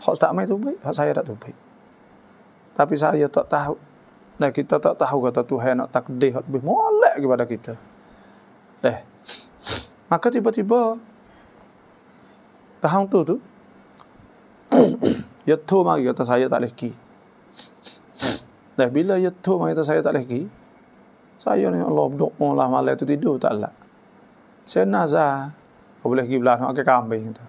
Hak tak mai tu baik, hak saya tak tu baik. Tapi saya tak tahu. Nah kita tak tahu kata Tuhan nak takdir hak lebih molek kepada kita. Eh. Maka tiba-tiba tahun tu tu yatu mari kata saya tak leki. Dah eh, bila yatu mari kata saya tak leki, saya ni Allah doa lah malam tu tidur taklah. lah. Saya nazar, boleh pergi belah nak ke kambing tu.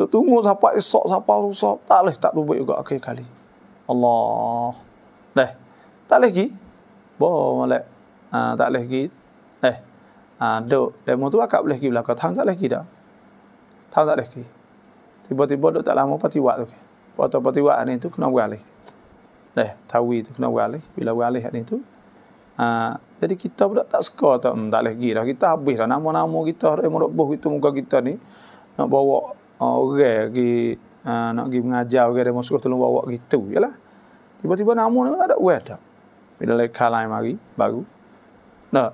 Duk tunggu sampai esok sampai lusa tak leh tak lupa juga akhir kali. Allah. Dah. Tak leh gi. Bo molek. Ha, tak leh gi. Eh. Ha, duk demo tu akak boleh gi belaka tang tak leh gi dah. Tang tak leh gi. Tiba-tiba duk tak lama pati wak tu. Waktu pati wak ni tu kena wali. Dah, tawi tu kena wali. Bila wali hak ni tu. Ha, jadi kita pun tak suka tak, hmm, tak dah. Kita habis dah nama-nama kita, remo boh itu muka kita ni nak bawa orang pergi uh, nak pergi mengajar orang dia suruh tolong bawa gitu jelah. Tiba-tiba nama dia ada wet dah. Bila lek kalai mari baru. Nah.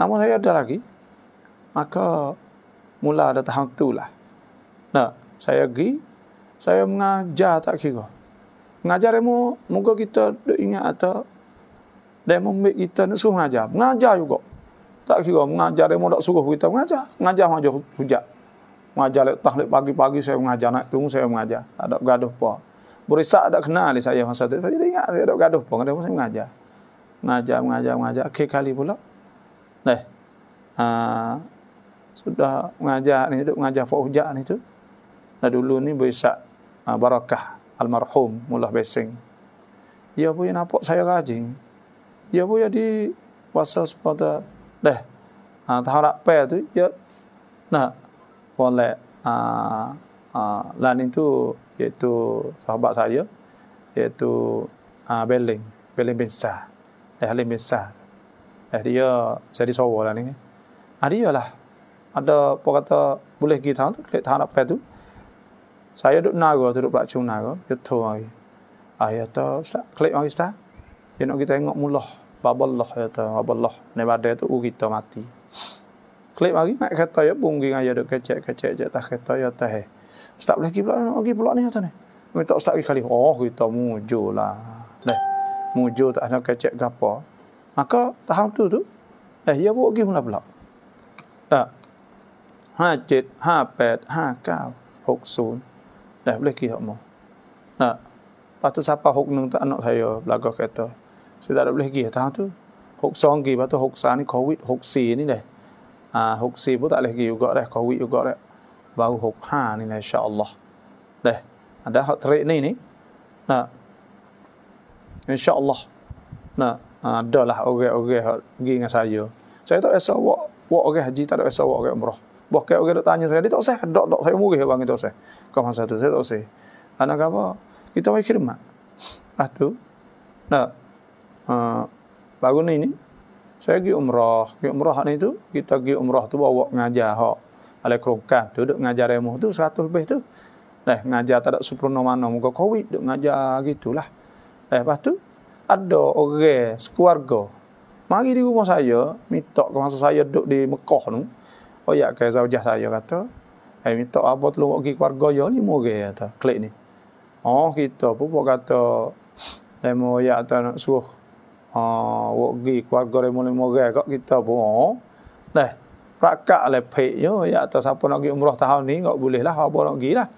Nama saya ada lagi. Maka mula ada tahap tu lah. Nah, saya pergi saya mengajar tak kira. Mengajar demo muka kita ingat atau demo ambil kita nak suruh mengajar. Mengajar juga. Tak kira mengajar demo tak suruh kita mengajar. Mengajar mengajar hujak mengajar lek tahlil pagi-pagi saya mengajar nak tunggu saya mengajar ada gaduh apa berisak ada kenal saya masa tu saya ingat saya ada gaduh apa ada saya mengajar mengajar mengajar mengajar akhir kali pula leh ha, sudah mengajar ni duk mengajar fauja ni tu dah dulu ni berisak ha, barakah almarhum mullah beseng. ya bu ya nampak saya rajin ya bu di wasa sepatah leh uh, ha, tak harap tu ya nah wallet uh, uh, lending tu iaitu sahabat saya iaitu uh, ah, Beling Beling bin Sah eh Halim bin eh dia saya disawa lah ni ah, dia lah ada apa kata boleh pergi tahan tu klik tahan apa tu saya duduk naga tu duduk pelacung naga dia tu lagi ah ya tu klik lagi Ustaz dia nak kita tengok mulah Baballah ya tu lah ni pada tu kita mati Klik hari nak kata ya bung, ring ayo dok kecek-kecek je tak kata ya teh. Ustaz boleh pergi pula nak pergi pula ni kata ni. Minta ustaz pergi kali. Oh kita mujulah. Leh, mujul tak ada kecek gapo. Maka tahap tu tu eh ya pun pergi mula pula. Tak. Ha cet, ha pet, ha kau, hok sun. Dah eh, boleh pergi hok mo. Tak. Patu siapa hok nung tak anak saya belaga kereta. Saya tak boleh pergi tahap tu. Hok song pergi patu hok sa ni covid, hok si ni deh ha, huk si pun tak boleh pergi juga dah. Covid juga dah. Baru huk ha ni lah insyaAllah. Dah. Ada hak terik ni ni. Nah. InsyaAllah. Nah. Ha, adalah orang-orang yang pergi dengan saya. Saya tak rasa buat buat orang haji tak ada rasa buat orang umrah. Buat kayak orang tanya saya, dia tak usah dok dok saya murih bang itu usah. Kau masa tu saya tak usah. Anak apa? Kita mai khidmat. Ah tu. Nah. Ha, uh, baru ni ni saya pergi umrah. Pergi umrah ni tu, kita pergi umrah tu bawa ngajar hak. Alai kerungkan tu, duduk ngajar ilmu tu, satu lebih tu. Eh, ngajar tak ada sepuluh mana, muka COVID, duduk ngajar gitulah. Eh, lepas tu, ada orang sekeluarga. Mari di rumah saya, minta ke masa saya duduk di Mekah tu. Oh ya, ke zaujah saya kata, eh, minta apa tu, lupa pergi keluarga ya, lima orang kata, klik ni. Oh, kita pun kata, saya eh, tak nak suruh awak ha, pergi keluarga remuli mogai kat kita pun. Nah, rakak le pek yo ya atau siapa nak pergi umrah tahun ni enggak boleh lah apa nak gilah.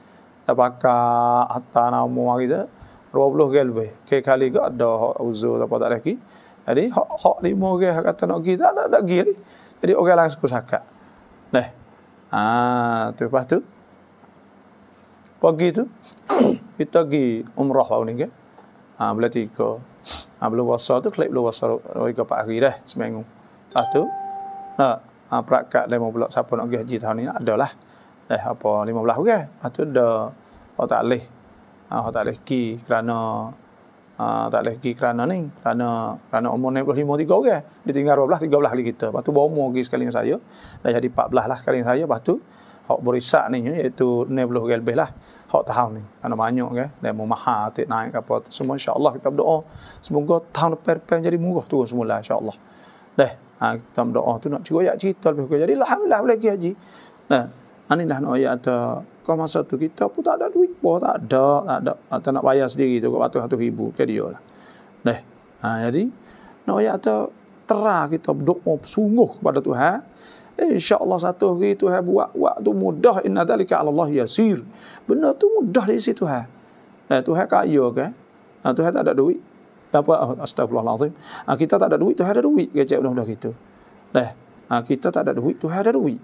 Tak pakak hatta nama mari tu. 20 gel be. Ke kali gak ada uzur apa tak lagi. Jadi hok hak lima orang hak kata nak gi tak ada tak gi. Jadi orang langsung ke sakat. Nah. Ah, ha, tu lepas tu. Pagi tu kita gi umrah tahun ni ke. Ah, ha, belati Ha, belum wasa tu kelip belum wasa roi ke hari dah seminggu. Ah tu. Ha, ha prakat demo pula siapa nak pergi haji tahun ni adalah. Eh apa 15 orang. Ah tu dah oh, tak leh. Ah ha, tak leh ki kerana ah tak leh ki kerana ni kerana kerana umur 95 3 orang. Dia ditinggal 12 13 kali kita. Lepas tu bawa umur pergi sekali dengan saya. Dah jadi 14 lah sekali dengan saya. Lepas tu hok berisak ni iaitu 90 ke lebih lah hok tahun ni anak banyak ke dan mau maha tak naik ke apa semua insyaallah kita berdoa semoga tahun depan jadi murah turun semula insyaallah deh ha, kita berdoa tu nak cerita cerita lebih kurang jadi alhamdulillah boleh pergi haji nah ani dah nak ayat tu kau masa tu kita pun tak ada duit pun tak ada tak ada kita nak bayar sendiri tu kat satu ribu ke dia lah deh ha, jadi nak ayat tu terah kita berdoa sungguh kepada Tuhan Eh, InsyaAllah satu hari tu ha, buat buat tu mudah inna dalika ala Allah yasir. Benda tu mudah di situ ha. Eh, tu ha kaya ke? Ha, tu ha tak ada duit. Apa? Oh, astagfirullahalazim. Ha, kita tak ada duit, tu ha ada duit. Kecik benda-benda kita. Eh, ha, kita tak ada duit, tu ha ada duit.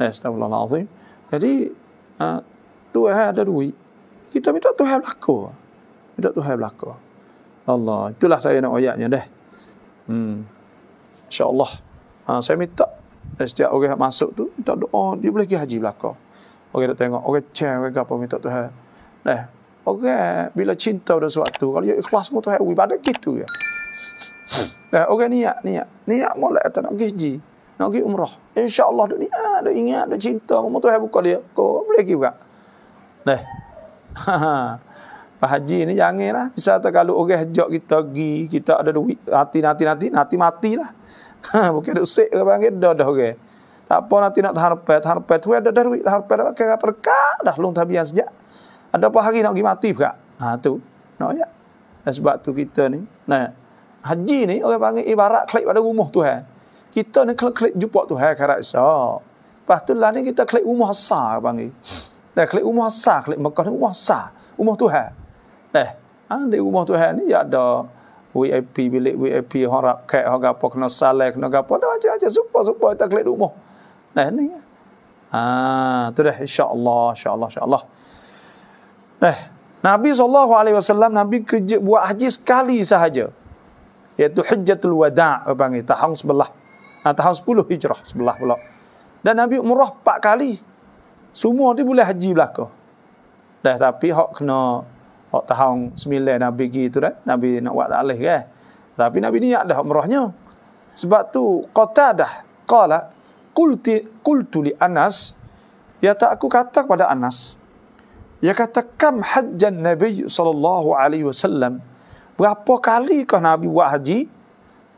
Eh, astagfirullahalazim. Jadi, ha, tu ha ada duit. Kita minta tu ha berlaku. Minta tu ha berlaku. Allah, itulah saya nak oyaknya dah. Hmm. InsyaAllah. Ha, saya minta setiap orang yang masuk tu minta doa dia boleh pergi haji belaka orang nak tengok orang cer orang apa minta Tuhan nah orang bila cinta pada sesuatu kalau dia ikhlas mu Tuhan ibadat gitu ya nah orang niat niat niat mulai atas nak pergi haji nak pergi umrah Allah, dia niat dia ingat dia cinta mu Tuhan buka dia kau boleh pergi juga nah Pak Haji ni jangan lah. Misal tak kalau orang hajak kita pergi, kita ada duit, nanti, nanti, nanti, nanti matilah. Ha, bukan duk sik ke panggil dah dah orang. Tak apa nanti nak pet, harpa, pet, tu ada dah duit, pet dah kira perkak dah long tabian sejak. Ada apa hari nak pergi mati pula. Ha tu. Nak no, ya. Eh, sebab tu kita ni, nah. Haji ni orang panggil ibarat klik pada rumah tu eh. Kita ni kalau klik jumpa tu eh kira isa. Lepas tu lah ni kita klik rumah asal orang panggil. Dah klik rumah asal, klik Mekah ni rumah asal. Rumah tu eh. Nah. Ha, di rumah tu eh, ni ya ada VIP bilik VIP harap kek harga apa kena salai kena gapo dah aja aja super super tak kelik rumah. Nah ni. ah, tu dah insya-Allah insya-Allah insya-Allah. Nah Nabi sallallahu alaihi wasallam Nabi kerja buat haji sekali sahaja. Iaitu Hajjatul Wada panggil tahun sebelah. atau ha, tahun 10 Hijrah sebelah pula. Dan Nabi umrah 4 kali. Semua dia boleh haji belaka. Dah tapi hak kena Hak tahun 9 Nabi pergi tu dah. Nabi nak buat alih kan. Tapi Nabi ni niat dah merahnya. Sebab tu kota dah. Kala qultu li Anas ya tak aku kata kepada Anas. Ya kata kam hajjan Nabi sallallahu alaihi wasallam. Berapa kali kah Nabi buat haji?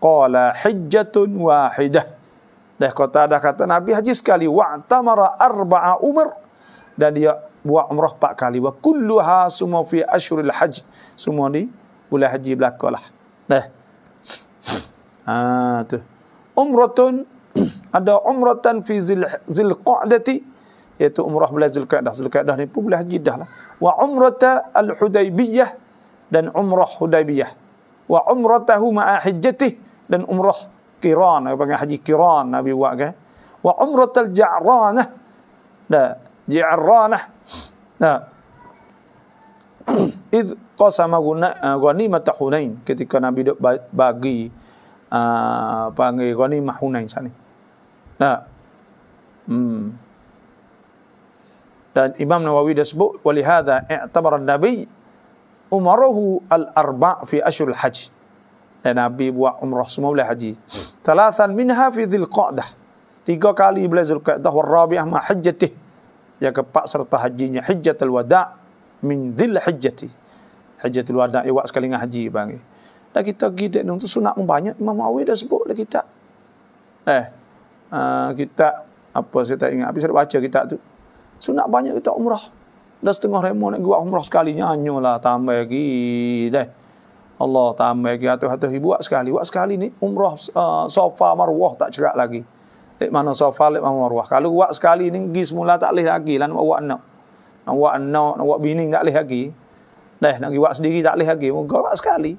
Qala hajjatun wahidah. Dah kota dah kata Nabi haji sekali wa tamara arba'a umur dan dia buat umrah 4 kali wa kulluha semua fi ashuril haji semua ni boleh haji belakalah dah ha tu umratun ada umratan fi zil zil qa'dati iaitu umrah bulan zil qa'dah zil qa'dah ni pun bulan haji dah lah wa umrata al hudaybiyah dan umrah hudaybiyah wa umratahu ma'a hajjatih dan umrah kiran apa panggil haji kiran nabi buat kan wa umratal ja'ranah dah ja'ranah Nah, itu qasama guna ah, ghanimat Hunain ketika Nabi bagi apa uh, panggil ghanimah Hunain sana. Nah. Hmm. Dan Imam Nawawi dah sebut wali hadza Nabi umrahu al-arba fi ashul haji. Dan Nabi buat umrah semua boleh haji. Thalathan minha fi dzil qa'dah. Tiga kali boleh dzil qa'dah war rabi'ah ma yang keempat serta hajinya hijjatul wada min dhil hijjati hijjatul wada Iwa sekali dengan haji bang eh. dan kita pergi dek tu sunat pun banyak imam awi dah sebut dah kita eh uh, ah, kita apa saya tak ingat bisa baca kita tu sunat banyak kita umrah dah setengah remo nak buat umrah sekalinya hanyalah tambah lagi deh Allah tambah lagi atuh-atuh buat sekali buat sekali ni umrah uh, sofa marwah tak cerak lagi Ikmanu eh, Safal, Ikmanu Marwah. Kalau wak sekali ni, gis mula tak boleh lagi. Lain nak wak anak. Nak wak anak, nak wak bini tak boleh lagi. Dah, nak pergi wak sendiri tak boleh lagi. Moga wak sekali.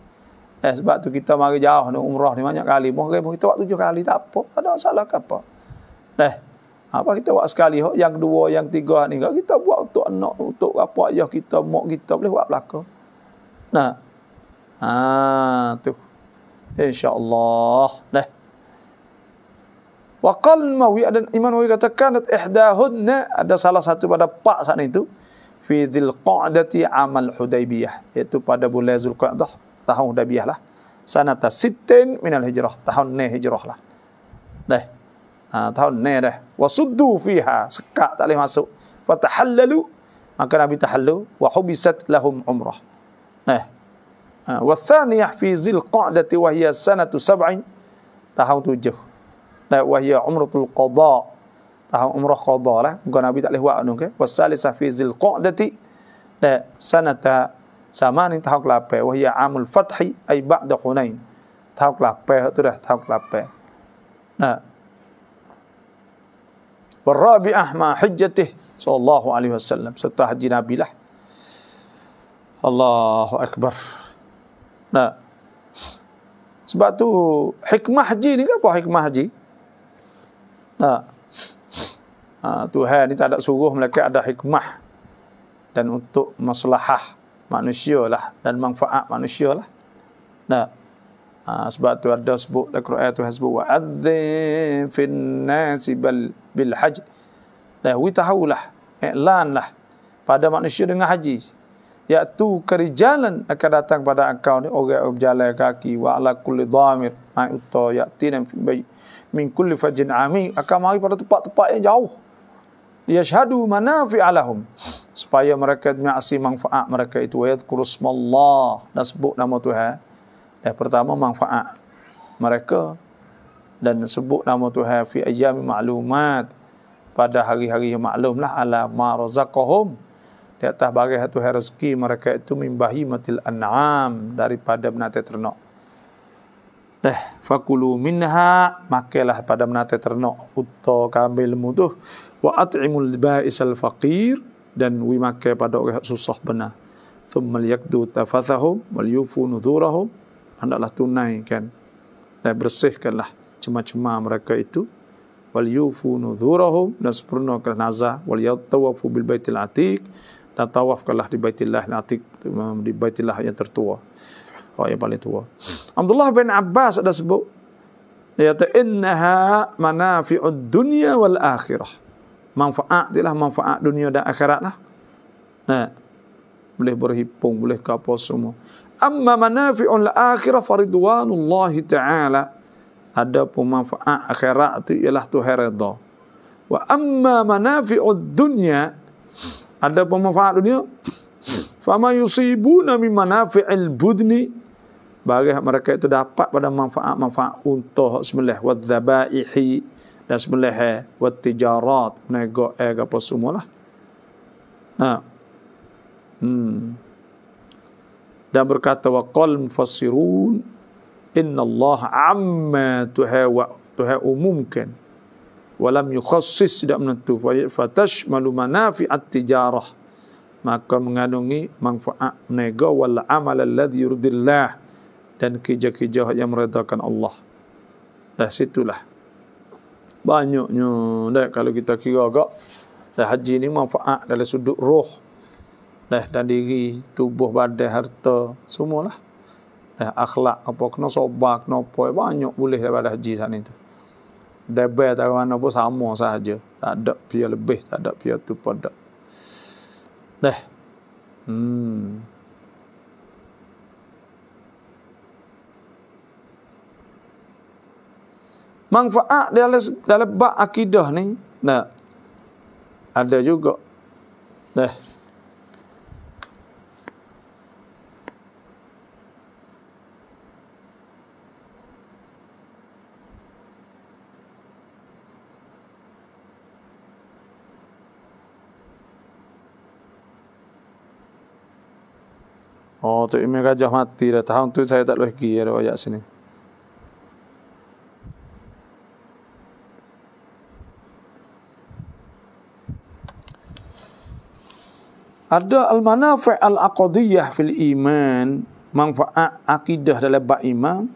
Eh, sebab tu kita mari jauh ni umrah ni banyak kali. Moga kita wak tujuh kali, tak apa. Ada salah ke apa. Dah, apa kita buat sekali yang kedua yang tiga ni kita buat untuk anak untuk apa ayah kita mak kita boleh buat belaka nah ha tu insya Allah. dah Wa qal Nawawi dan Imam Nawawi katakan ihdahunna ada salah satu pada pak saat itu fi dhil qa'dati amal Hudaybiyah iaitu pada bulan Zulqa'dah tahun Hudaybiyah lah. Sanata sitten minal hijrah tahun ne hijrah lah. Dah. Ha, tahun ne dah. Wa suddu fiha sekak tak boleh masuk. Fatahallalu maka Nabi tahallu wa hubisat lahum umrah. Nah. Ha, wa thaniyah fi dhil qa'dati wa hiya sanatu sab'in tahun tujuh. Eh, wahia umratul qada tahun umrah qada lah bukan nabi tak boleh buat anu ke wasalisa fi zil qadati la eh, sanata samani tahun kelapa wahia amul fathi ai ba'da hunain tahun kelapa tu dah tahun kelapa nah eh. warabi'ah ma hujjatih sallallahu alaihi wasallam serta haji nabi lah Allahu akbar nah sebab tu hikmah haji ni ke apa hikmah haji tak. Ha, Tuhan ni tak ada suruh mereka ada hikmah dan untuk maslahah manusia lah dan manfaat manusia lah. Tak. Ha, sebab tu ada sebut dalam Quran Tuhan sebut wa'adzim fin nasi bal bil haji. Dah we tahulah, iklan lah pada manusia dengan haji. Ya Tu, kerjalan akan datang pada engkau ni orang yang berjalan kaki wa'ala kulli dhamir ma'utta ya'tina fi bayi min kulli fajin ami akan mari pada tempat-tempat yang jauh ya syahadu manafi alahum supaya mereka menyaksi manfaat mereka itu ayat kurusmallah dan sebut nama Tuhan yang pertama manfaat mereka dan sebut nama Tuhan fi ayyami maklumat pada hari-hari yang maklumlah ala ma razaqahum di atas bagai satu rezeki mereka itu mimbahi matil an'am daripada menate ternak Eh, fakulu minha makelah pada menate ternak uta kambing lembu tu. Wa at'imul ba'isal fakir dan wi makai pada orang susah benar. Thum liyakdu tafathahum wal yufu nuzurahum. Hendaklah tunaikan dan bersihkanlah cema-cema mereka itu. Wal yufu nuzurahum dan sempurnakan nazar wal yatawafu bil baitil atiq dan tawafkanlah di baitillah atiq di baitillah yang tertua siapa oh, yang paling tua. Abdullah bin Abbas ada sebut yaitu innaha manafi'ud dunya wal akhirah. Manfaat itulah manfaat dunia dan akhirat lah. Nah, eh, boleh berhipung, boleh kapal semua. Amma manafi'ul akhirah faridwanullah ta'ala. ada pun manfaat akhirat itu ialah Tuhan redha. Wa amma manafi'ud dunya pun manfaat dunia Fama yusibuna min manafi'il budni bagi mereka itu dapat pada manfaat-manfaat untuk sembelih wa dzabaihi dan sembelih eh. wa tijarat nego ega eh, apa semualah nah ha. hmm dan berkata wa qal mufassirun inna Allah amma tuha wa tuha umumkan wa lam yukhassis tidak menentu fa tashmalu manafi'at tijarah maka mengandungi manfaat nego wal amal alladhi yuridillah dan kerja-kerja yang meredakan Allah. Dah situlah. Banyaknya dah kalau kita kira agak dah haji ni manfaat dalam sudut roh. Dah dan diri, tubuh, badan, harta, semualah. Dah akhlak apa kena sobat, kena apa banyak boleh daripada haji saat ni tu. Dah bayar tak mana pun sama sahaja. Tak ada pihak lebih, tak ada pihak tu pada. Dah. Hmm. manfaat dalam dalam bab akidah ni nak ada juga dah eh. Oh, tu Imam Gajah mati dah. Tahun tu saya tak boleh pergi ya, ada wajah sini. Ada al-manafi' al-aqadiyah fil iman, manfaat akidah dalam bab iman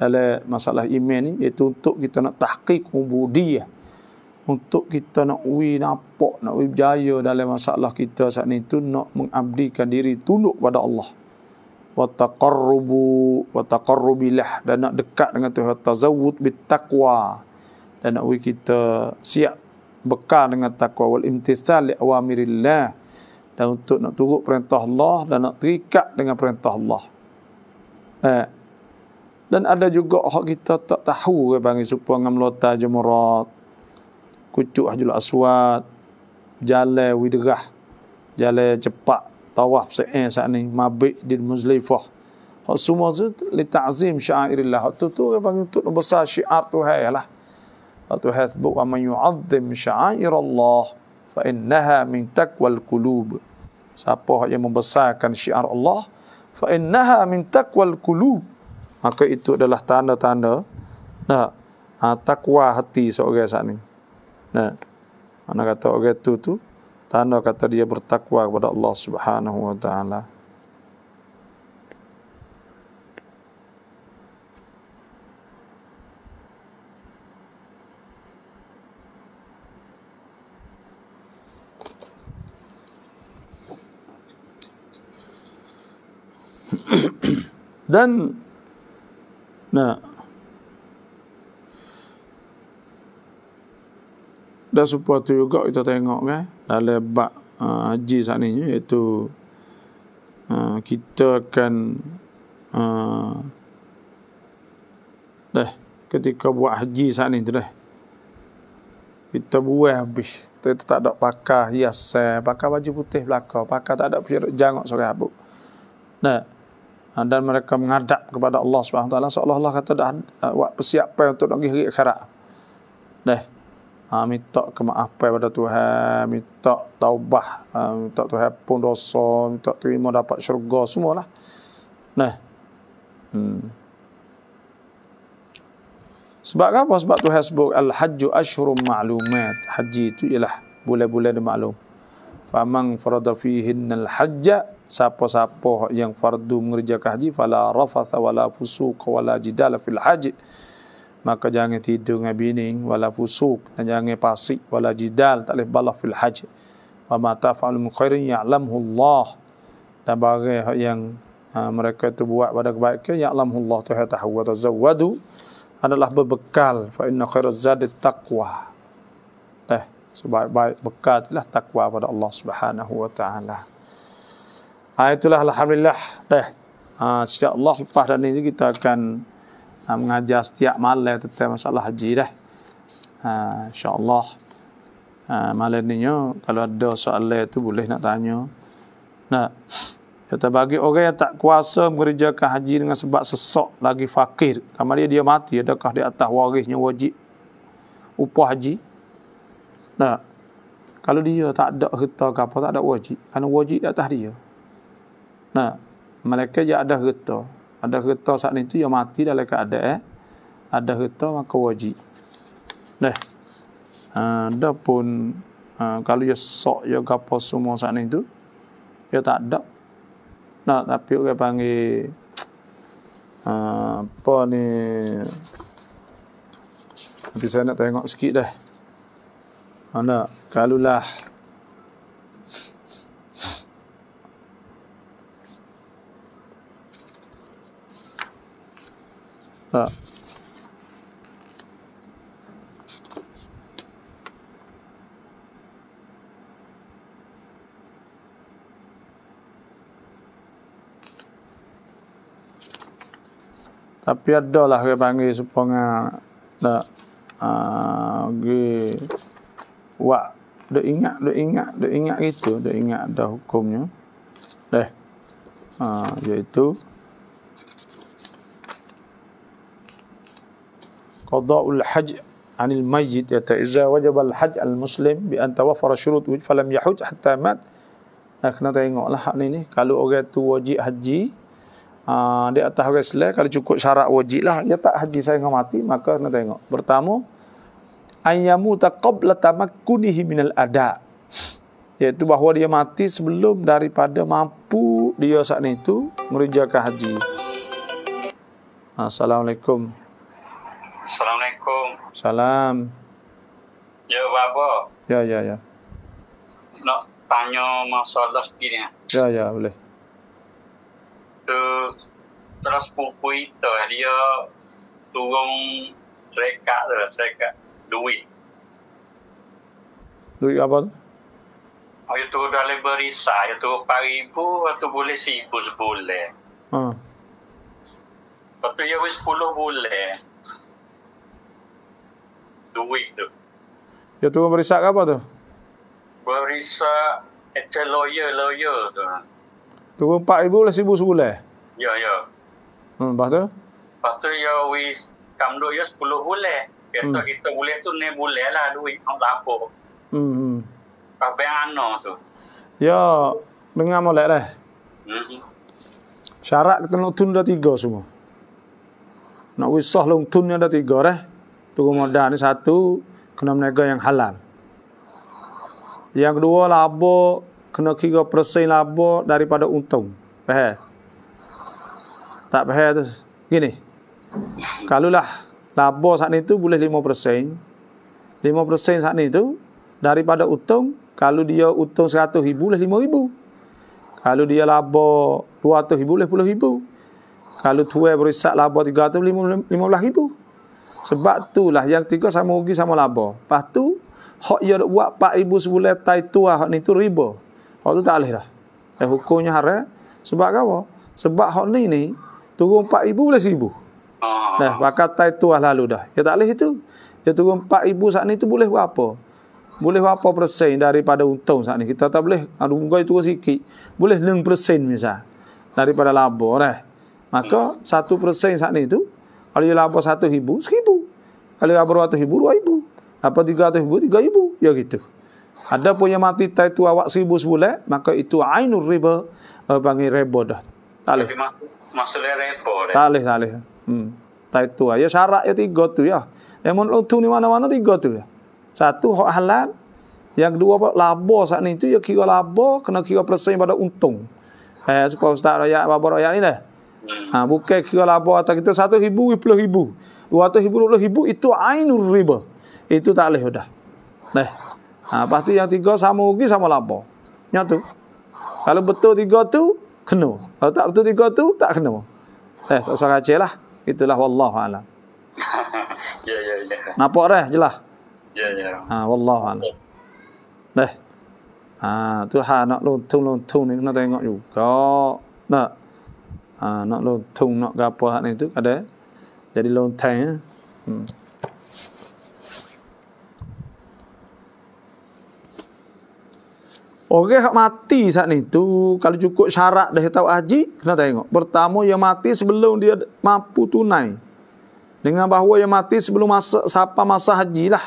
dalam masalah iman ni iaitu untuk kita nak tahqiq ubudiyah untuk kita nak wi nampak nak wi berjaya dalam masalah kita saat ni tu nak mengabdikan diri tunduk pada Allah wa taqarrubu wa taqarrubillah dan nak dekat dengan Tuhan tazawud bittaqwa dan nak wi kita siap bekal dengan takwa wal imtithal li awamirillah dan untuk nak turut perintah Allah dan nak terikat dengan perintah Allah. Eh. Dan ada juga orang kita tak tahu ke bangi supaya dengan melota jemurat, kucuk hajul aswad, jale widerah, jale cepat, tawaf se'en eh, saat ni, mabik di muzlifah. Hak semua tu li syairillah. Hak tu tu ke bangi untuk besar syiar tu hai lah. Hak tu hai sebut, wa man yu'azim syairallah fa innaha min taqwal qulub siapa yang membesarkan syiar Allah fa innaha min taqwal qulub maka itu adalah tanda-tanda nah ha, takwa hati seorang saat ni nah mana kata orang itu tu tanda kata dia bertakwa kepada Allah Subhanahu wa taala nah dan nah dan suatu juga kita tengok kan dalam bab uh, haji sana ini iaitu uh, kita akan uh, dah ketika buat haji sana ini dah kita buat habis kita tak ada pakai hiasan pakai baju putih belakang pakai tak ada jangok sore habuk nah Ha, dan mereka menghadap kepada Allah Subhanahu Wa taala seolah-olah kata dah ha, buat persiapan untuk nak pergi hari akhirat. Dah. Ha, minta kemaafan pada Tuhan, minta taubah, ha, minta Tuhan pun dosa, minta terima dapat syurga semualah. Nah. Hmm. Sebab apa? Sebab Tuhan sebut Al-Hajju Ashurum Ma'lumat. Haji itu ialah bulan-bulan dimaklum. maklum. Famang farada fihinnal hajja Sapa-sapa yang fardu mengerjakan haji Fala rafatha wala fusuq wala jidala fil haji Maka jangan tidur dengan bini Wala fusuq dan jangan pasik Wala jidal tak boleh balaf fil haji Wa ma ta'fa'al mukhairin ya'lamhu Allah Dan bagi yang ha, mereka itu buat pada kebaikan Ya'lamhu Allah tuha tahu wa adalah berbekal fa inna khairaz zadi taqwa sebaik-baik bekal itulah takwa pada Allah Subhanahu wa taala. Ha, itulah alhamdulillah teh. Ha, ah, insyaallah lepas dan ini kita akan ha, mengajar setiap malam tentang masalah haji dah. Ha, insyaallah ha, malam ini kalau ada soalan tu boleh nak tanya. Nah, kita bagi orang yang tak kuasa mengerjakan haji dengan sebab sesok lagi fakir. Kamu dia dia mati, adakah di atas warisnya wajib upah haji? Tak. Kalau dia tak ada harta ke apa, tak ada wajib. Karena wajib di atas dia. Nah, mereka dia ada harta. Ada harta saat itu, dia mati dalam keadaan. Eh? Ada harta, maka wajib. Dah. Ah, ada pun, uh, kalau dia sok, dia gapa semua saat itu, dia tak ada. Nah, tapi dia panggil, uh, apa ni, nanti saya nak tengok sikit dah mana kalulah tak tapi ada lah kita panggil sepengah tak uh, okay wak dok ingat dok ingat dok ingat itu dok ingat dah hukumnya Dah, eh, ha iaitu qada'ul hajj anil mayyit yata iza wajib al hajj al muslim bi an tawaffara syurut falam yahuj hatta mat nah kena tengoklah hak ni ni kalau orang tu wajib haji ha, di atas orang Islam kalau cukup syarat wajib lah dia tak haji saya dengan mati maka kena tengok pertama an yamuta letama tamakkunihi minal ada yaitu bahawa dia mati sebelum daripada mampu dia saat itu mengerjakan haji Assalamualaikum Assalamualaikum Salam Ya apa? Ya ya ya Nak tanya masalah sikit ah. Ya ya boleh Tu terus pupu itu dia turun rekat dah rekat duit. Duit apa tu? Oh, ayo tu dah lebih risa, ayo tu paribu atau boleh si sebulan. Ha. Hmm. Lepas tu ya wis 10 bulan. Duit tu. Ya tu berisak ke apa tu? Berisak ete lawyer lawyer tu. Tunggu Tu ibu lah si sibu sebulan. Ya ya. Hmm, lepas tu? Lepas tu ya wis kamdo ya sepuluh bulan. Biasa hmm. kita boleh tu ni boleh lah duit nak lapor. Hmm. hmm. Apa yang ana tu? Ya, dengar molek dah. Hmm. Syarat kita nak tun dah tiga semua. Nak wisah long tunnya dah tiga dah. Tunggu hmm. modal ni satu, kena menegak yang halal. Yang kedua, labo kena kira persen labo daripada untung. Faham? Tak faham tu. Gini. kalulah. Labo, saat ni tu boleh 5%. 5% saat ni tu daripada utung, kalau dia utung untung 100,000 boleh 5,000. Kalau dia labo laba 200,000 boleh 10,000. Kalau tuai berisak labo laba 300,000 15,000. Sebab tu lah yang tiga sama rugi sama labo. Lepas tu hak dia nak buat 4,000 sebulan tai tuah hak ni tu riba. Hak tu tak boleh lah. Eh, hukumnya haram. Sebab apa? Sebab hak ni ni turun 4,000 boleh 1,000. Ah. Nah, maka tai tuah lalu dah. Ya tak leh itu. Ya turun 4000 saat ni tu boleh buat apa? Boleh apa persen daripada untung saat ni? Kita tak boleh. Aduh, muka itu sikit. Boleh 6 persen misal. Daripada labo lah. Eh. Maka, 1 hmm. persen saat ni tu. Kalau dia labo 1 ribu, Kalau labo 100 ribu, 2 ribu. Apa 300 ribu, 3 ribu. Ya gitu. Ada punya mati tai itu awak 1 ribu sebulan. Maka itu ainur riba. Eh, panggil riba dah. Tak boleh. Masalah riba dah. Eh. Tak boleh, tak boleh. Hmm. Tai tu ya syarat ya tiga tu ya. Yang Lemon utuh ni mana-mana tiga tu ya. Satu hak halal, yang kedua apa labo saat ni tu ya kira labo, kena kira persen pada untung. Eh supaya ustaz raya apa raya ni dah. Ha bukan kira labo atau kita satu ribu ribu dua 1000 ribu 200000 ribu itu ainur riba. Itu tak leh dah. Dah. Ha tu yang tiga sama rugi sama labo. Yang tu. Kalau betul tiga tu kena. Kalau tak betul tiga tu tak kena. Eh tak usah kacilah. Itulah wallahu alam. ya ya ya. Nampak dah jelas. Ya ya. Ha wallahu alam. Dah. Ha tu ha nak lu tung lu tung ni kena tengok juga. Nak. Ha nak lu tung nak gapo hak ni tu ada. Jadi lontang ya. Eh? Hmm. Orang yang mati saat ni tu kalau cukup syarat dah tahu haji kena tengok. Pertama yang mati sebelum dia mampu tunai. Dengan bahawa yang mati sebelum masa siapa masa haji lah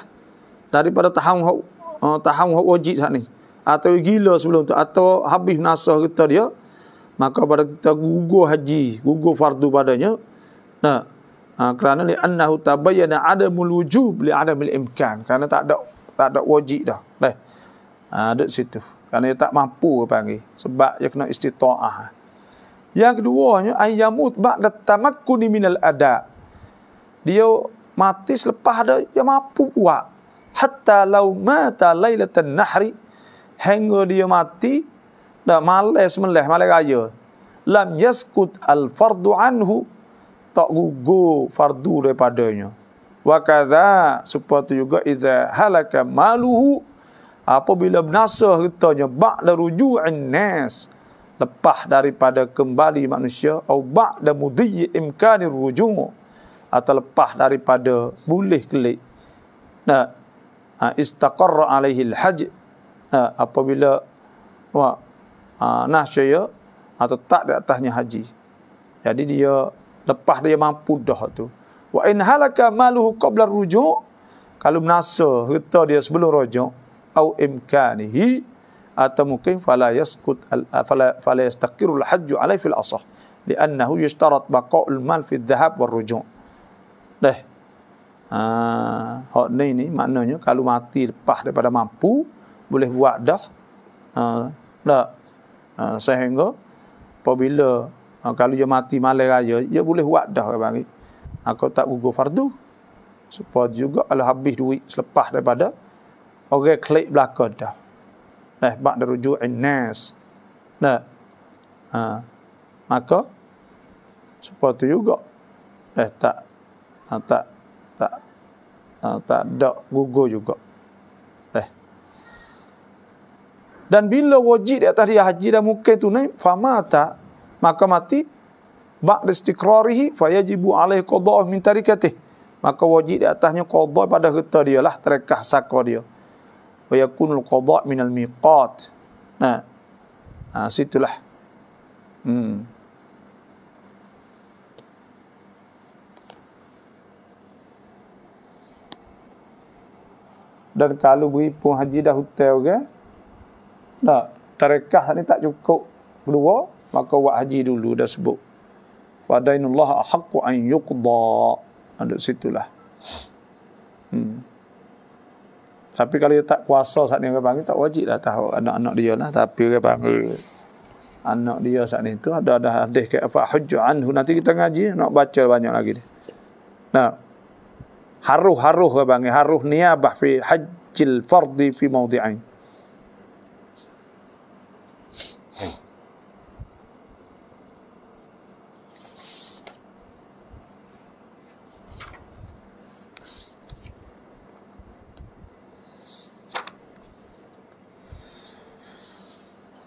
daripada tahun uh, tahun wajib saat ni atau gila sebelum tu atau habis nasah kita dia maka pada kita gugur haji gugur fardu padanya nah ha, kerana li annahu tabayyana ada wujub li ada imkan kerana tak ada tak ada wajib dah leh ha, ah, ada situ kerana dia tak mampu pagi sebab dia kena istita'ah yang keduanya ayyamut ba'da tamakkun minal ada dia mati selepas ada dia mampu buat hatta law mata lailatan nahri hingga dia mati dah malas semelah malas raya lam yaskut al fardu anhu tak gugur fardu daripadanya wa kadza supaya juga idza halaka maluhu apabila binasa hartanya ba'da ruju'in nas lepas daripada kembali manusia au ba'da mudhi imkanir ruju' atau lepas daripada boleh kelik nah ha, istaqarra alaihi alhajj ha, apabila wa ha, nasya atau tak di atasnya haji jadi dia lepas dia mampu dah tu wa in halaka maluhu qabla rujuk kalau menasa harta dia sebelum rujuk au imkanihi atau mungkin fala yaskut al, fala fala yastaqiru al hajj alai fil asah karena yushtarat baqa'ul mal fi dhahab war rujuk deh ah uh, ni ni maknanya kalau mati lepas daripada mampu boleh buat dah uh, tak uh, sehingga apabila kalau dia mati malam raya dia boleh buat dah kan aku tak gugur fardu supaya juga al habis duit selepas daripada orang okay, klik belaka dah. Eh, bak rujuk innas. Nah. Ha. Maka seperti juga. Eh, tak ha, tak tak ha, tak dak gugur juga. Eh. Dan bila wajib di atas dia haji dan mungkin tu naik, fama tak, maka mati, bak istikrarihi, fayajibu alaih qadda'ah min tarikatih. Maka wajib di atasnya qadda'ah pada kita dia lah, terekah sakwa dia wa yakunul qada' minal miqat. Nah. Ha, situlah. Hmm. Dan kalau beri pun haji dah hutai orang. Okay? Tak. Tarekah ni tak cukup keluar. Maka buat haji dulu dah sebut. Fadainullah haqqu yuqda. Ada situlah. Hmm. Tapi kalau dia tak kuasa saat ni orang panggil, tak wajib lah tahu anak-anak dia lah. Tapi orang panggil anak dia saat ni tu ada ada hadis ke apa hujjah anhu nanti kita ngaji nak baca banyak lagi dia. Nah. Haruh-haruh orang panggil haruh niabah fi hajjil fardhi fi mawdi'ain.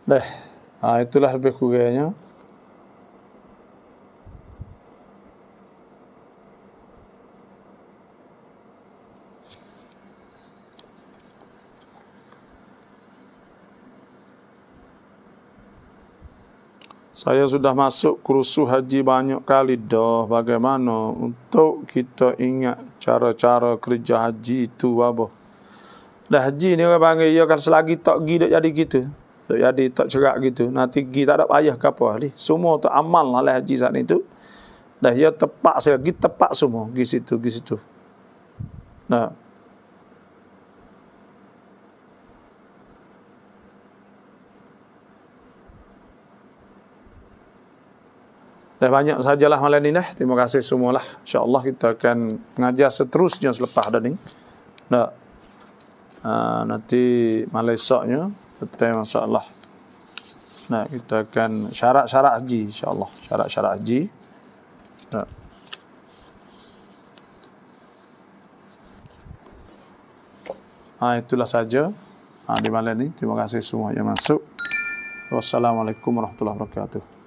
Dah. Ha, itulah lebih kurangnya. Saya sudah masuk kursus haji banyak kali dah. Bagaimana untuk kita ingat cara-cara kerja haji itu apa? Dah haji ni orang panggil Ya kan selagi tak gi jadi kita. Tak jadi tak cerak gitu. Nanti gi tak ada payah ke apa ahli. Semua tu amal lah haji saat itu. Dah ya tepak saya gi tepak semua gi situ gi situ. Nah. Dah banyak sajalah malam ini dah. Terima kasih semualah. Allah kita akan mengajar seterusnya selepas dan ini. Nah. Uh, nanti malam esoknya. Betul, Masya Allah. Nah, kita akan syarat-syarat haji, Insya Allah. Syarat-syarat haji. Nah. Ha, itulah saja ha, di malam ini. Terima kasih semua yang masuk. Wassalamualaikum warahmatullahi wabarakatuh.